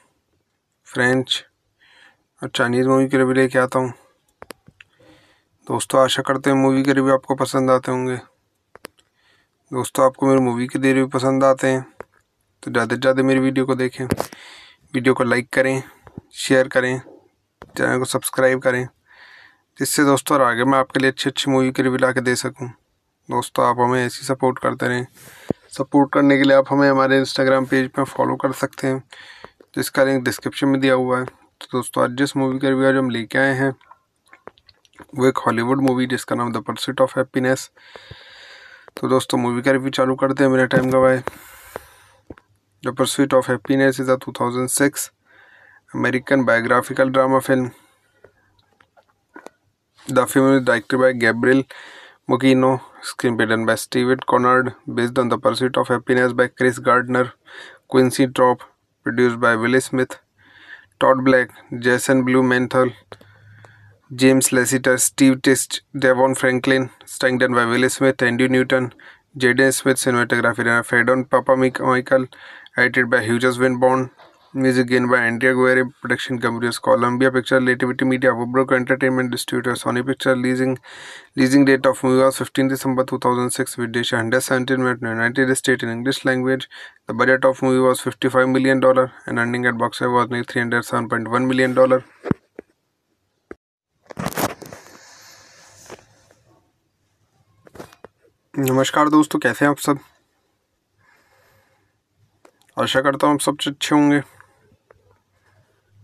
French और Chinese movie के review लेके आता हूँ दोस्तों आशा करते हैं movie के review आपको पसंद आते होंगे दोस्तों आपको मेरे मूवी के रिव्यू पसंद आते हैं तो ज़्यादा से ज़्यादा मेरी वीडियो को देखें वीडियो को लाइक करें शेयर करें चैनल को सब्सक्राइब करें जिससे दोस्तों और आगे मैं आपके लिए अच्छी अच्छी मूवी के रिव्यू ला के दे सकूँ दोस्तों आप हमें ऐसी सपोर्ट करते रहें सपोर्ट करने के लिए आप हमें हमारे इंस्टाग्राम पेज पर फॉलो कर सकते हैं तो इसका लिंक डिस्क्रिप्शन में दिया हुआ है तो दोस्तों आज जिस मूवी का रिव्यू हम लेके आए हैं वो एक हॉलीवुड मूवी जिसका नाम द परसिट ऑफ हैप्पीनेस तो दोस्तों मूवी का रिव्यू चालू करते हैं मेरा टाइम गवाए the pursuit of happiness is a two American biographical drama film the film is by by Muccino screen screenplay done by Steve Conrad based on the pursuit of happiness by Chris Gardner Quincy Trop, produced by Willie Smith, Todd Black, Jason Blumenthal, James Lasseter, Steve Tist, Devon Franklin, strengthened by Willie Smith, Andy Newton, Jaden Smith cinematography, and Fedon Papa Michael, edited by Hughes Winborn, music gain by India गोरे production companies Columbia picture Relativity media Overbrook entertainment distributor Sony picture leasing leasing date of movie was fifteen December two thousand six with date hundred United State in English language the budget of movie was fifty five million dollar and earning at box was नी three hundred seven point one million dollar नमस्कार दोस्तों कैसे हैं आप सब आशा करता हूँ आप सब अच्छे होंगे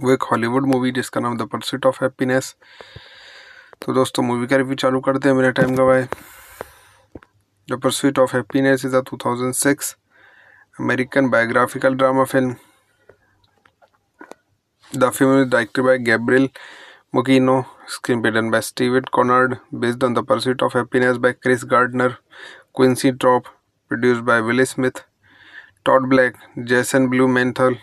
वो एक हॉलीवुड मूवी जिसका नाम द परसिट ऑफ हैप्पीनेस तो दोस्तों मूवी का रिव्यू चालू करते हैं मेरा टाइम गवाए the pursuit of happiness is a 2006 American biographical drama film the film is directed by Gabriel Muccino screenplay by स्टीविड Conrad based on the pursuit of happiness by Chris Gardner Quincy Troupe produce by Will Smith Todd Black Jason Blumenthal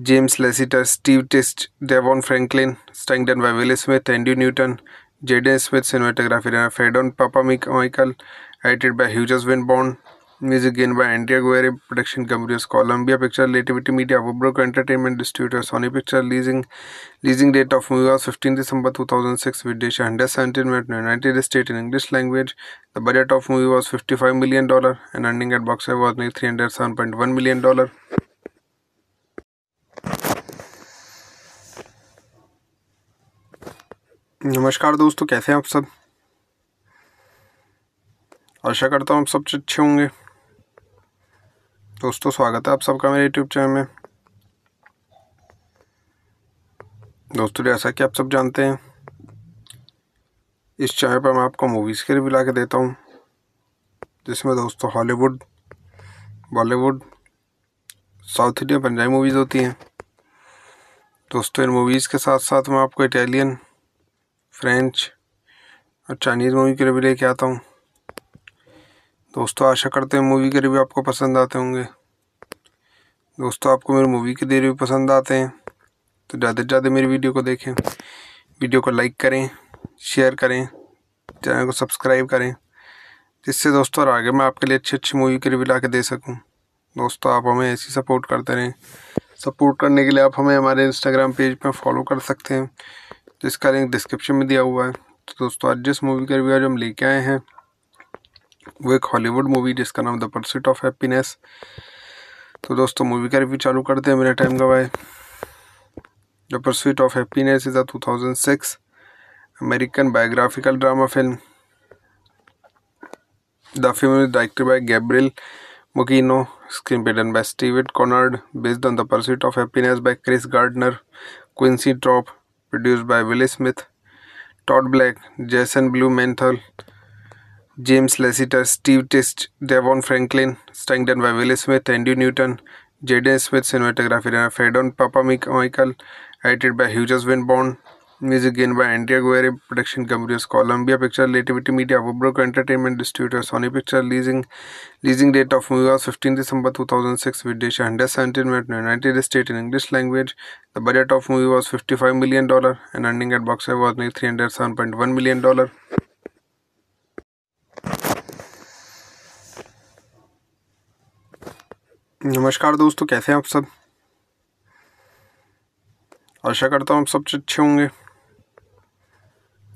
James Lassiter, Steve Tist, Devon Franklin, strengthened by Willie Smith, Andy Newton, Jaden Smith cinematography and Fedon Papa Michael, edited by Hughes Winborn, music by Andrea Guerre, production companies Columbia Pictures Relativity Media, Woodbrook Entertainment Distributor, Sony Pictures, leasing leasing date of movie was 15 December 2006 with Desha 117 in United States in English language. The budget of movie was $55 million and ending at box office was $307.1 million. नमस्कार दोस्तों कैसे हैं आप सब आशा करता हूँ आप सब अच्छे होंगे दोस्तों स्वागत है आप सबका मेरे यूट्यूब चैनल में दोस्तों जैसा कि आप सब जानते हैं इस चैनल पर मैं आपको मूवीज़ के रिव्यू ला के देता हूँ जिसमें दोस्तों Hollywood Bollywood south Indian Punjabi movies होती हैं दोस्तों इन मूवीज़ के साथ साथ मैं आपको इटालियन फ्रेंच और चाइनीज़ मूवी के रिव्यू लेके आता हूँ दोस्तों आशा करते हैं मूवी के रिव्यू आपको पसंद आते होंगे दोस्तों आपको मेरी मूवी के रिव्यू पसंद आते हैं तो ज़्यादा से ज़्यादा मेरी वीडियो को देखें वीडियो को लाइक करें शेयर करें चैनल को सब्सक्राइब करें जिससे दोस्तों और आगे मैं आपके लिए अच्छी अच्छी मूवी के रिव्यू ला के दे सकूँ दोस्तों आप हमें ऐसी सपोर्ट करते रहें सपोर्ट करने के लिए आप हमें हमारे इंस्टाग्राम पेज पर फॉलो कर सकते हैं जिसका लिंक डिस्क्रिप्शन में दिया हुआ है तो दोस्तों आज जिस मूवी का रिव्यू हम लेके आए हैं वो एक हॉलीवुड मूवी जिसका नाम द परसिट ऑफ हैप्पीनेस तो दोस्तों मूवी का रिव्यू चालू करते हैं मेरा टाइम गवाए the pursuit of happiness is a two American biographical drama film the film is directed by Gabriel Mokino, screenplay by Steven Conard, based on The Pursuit of Happiness by Chris Gardner, Quincy Trop, produced by Will Smith, Todd Black, Jason Blumenthal, James Lasseter, Steve Tist, Devon Franklin, starring by Will Smith, Andy Newton, Jaden Smith, cinematography done by Fedon Papa Michael, edited by Hughes Winborn, music gain by India गोरे production companies Columbia picture Relativity media Overbrook entertainment distributor Sony picture leasing leasing date of movie was fifteen December two thousand six with dash hundred seventeen minute United State in English language the budget of movie was fifty five million dollar and earning at box was नी three hundred seven point one million dollar नमस्कार दोस्तों कैसे हैं आप सब आशा करता हूँ आप सब अच्छे होंगे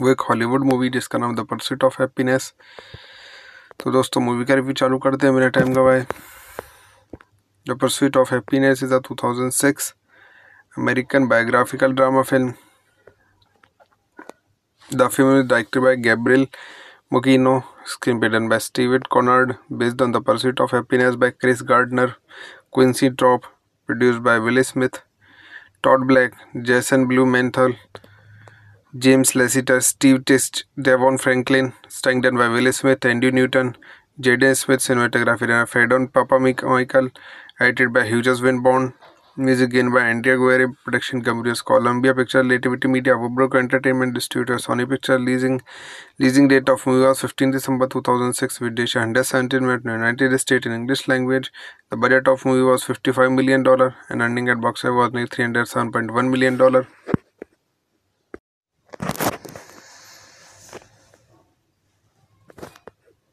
वो एक हॉलीवुड मूवी जिसका नाम द परसिट ऑफ हैप्पीनेस तो दोस्तों मूवी का रिव्यू चालू करते हैं मेरा टाइम गवाए the pursuit of happiness is a 2006 American biographical drama film the film is directed by गैब्रिल Muccino screenplay by स्टीविड Conrad based on the pursuit of happiness by Chris Gardner Quincy Troupe produce by Will Smith Todd Black Jason Blumenthal James Lassiter, Steve Tist, Devon Franklin, strengthened by Willie Smith, Andy Newton, Jaden Smith cinematography and Fedon Papa Michael, edited by Hughes Winborn, music again by Andrea Guerre, production companies Columbia Picture, Relativity Media, Woodbrook Entertainment Distributor, Sony Picture, leasing leasing date of movie was 15 December 2006 with Desha 117 minutes in United States in English language. The budget of movie was $55 million and earning at box office was $307.1 million.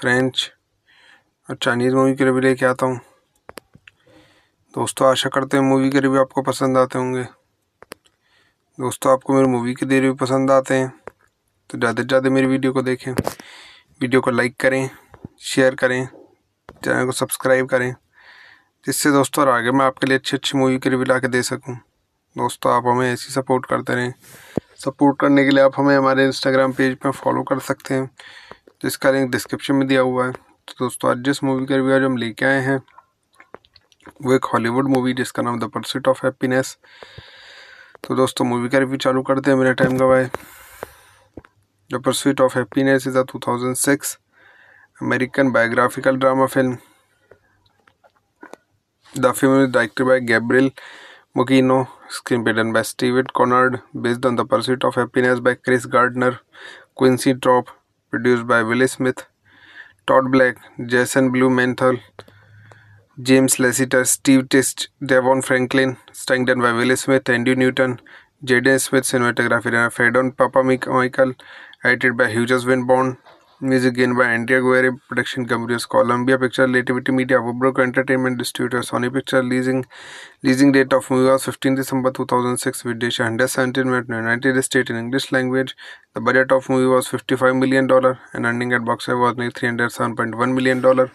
French और Chinese movie के review लेके आता हूँ दोस्तों आशा करते हैं movie के review आपको पसंद आते होंगे दोस्तों आपको मेरे मूवी के रिव्यू पसंद आते हैं तो ज़्यादा से ज़्यादा मेरी वीडियो को देखें वीडियो को लाइक करें शेयर करें चैनल को सब्सक्राइब करें जिससे दोस्तों और आगे मैं आपके लिए अच्छी अच्छी मूवी के रिव्यू ला के दे सकूँ दोस्तों आप हमें ऐसी सपोर्ट करते रहें सपोर्ट करने के लिए आप हमें हमारे इंस्टाग्राम पेज पर फॉलो कर सकते हैं तो इसका लिंक डिस्क्रिप्शन में दिया हुआ है तो दोस्तों आज जिस मूवी का रिव्यू हम लेके आए हैं वो एक हॉलीवुड मूवी जिसका नाम द परसिट ऑफ हैप्पीनेस तो दोस्तों मूवी का रिव्यू चालू करते हैं मेरा टाइम गवाए the pursuit of happiness is a two American biographical drama film the film is by by Gabriel Mugino, screenplay done by Steve Conrad based on the pursuit of happiness by Chris Gardner Quincy Trop, produced by Willie Smith, Todd Black, Jason Blumenthal, James Lasseter, Steve Tist, Devon Franklin, strengthened by Willie Smith, Andy Newton, Jaden Smith cinematography, and Fedon Papa Michael, edited by Hughes Winborn, Music again by Andrea aguirre production companies columbia picture relativity media Wabrook entertainment distributor sony picture leasing leasing date of movie was 15 december 2006 with Desha 117 minutes united states in english language the budget of movie was 55 million dollar and earning at box office was 307.1 million dollar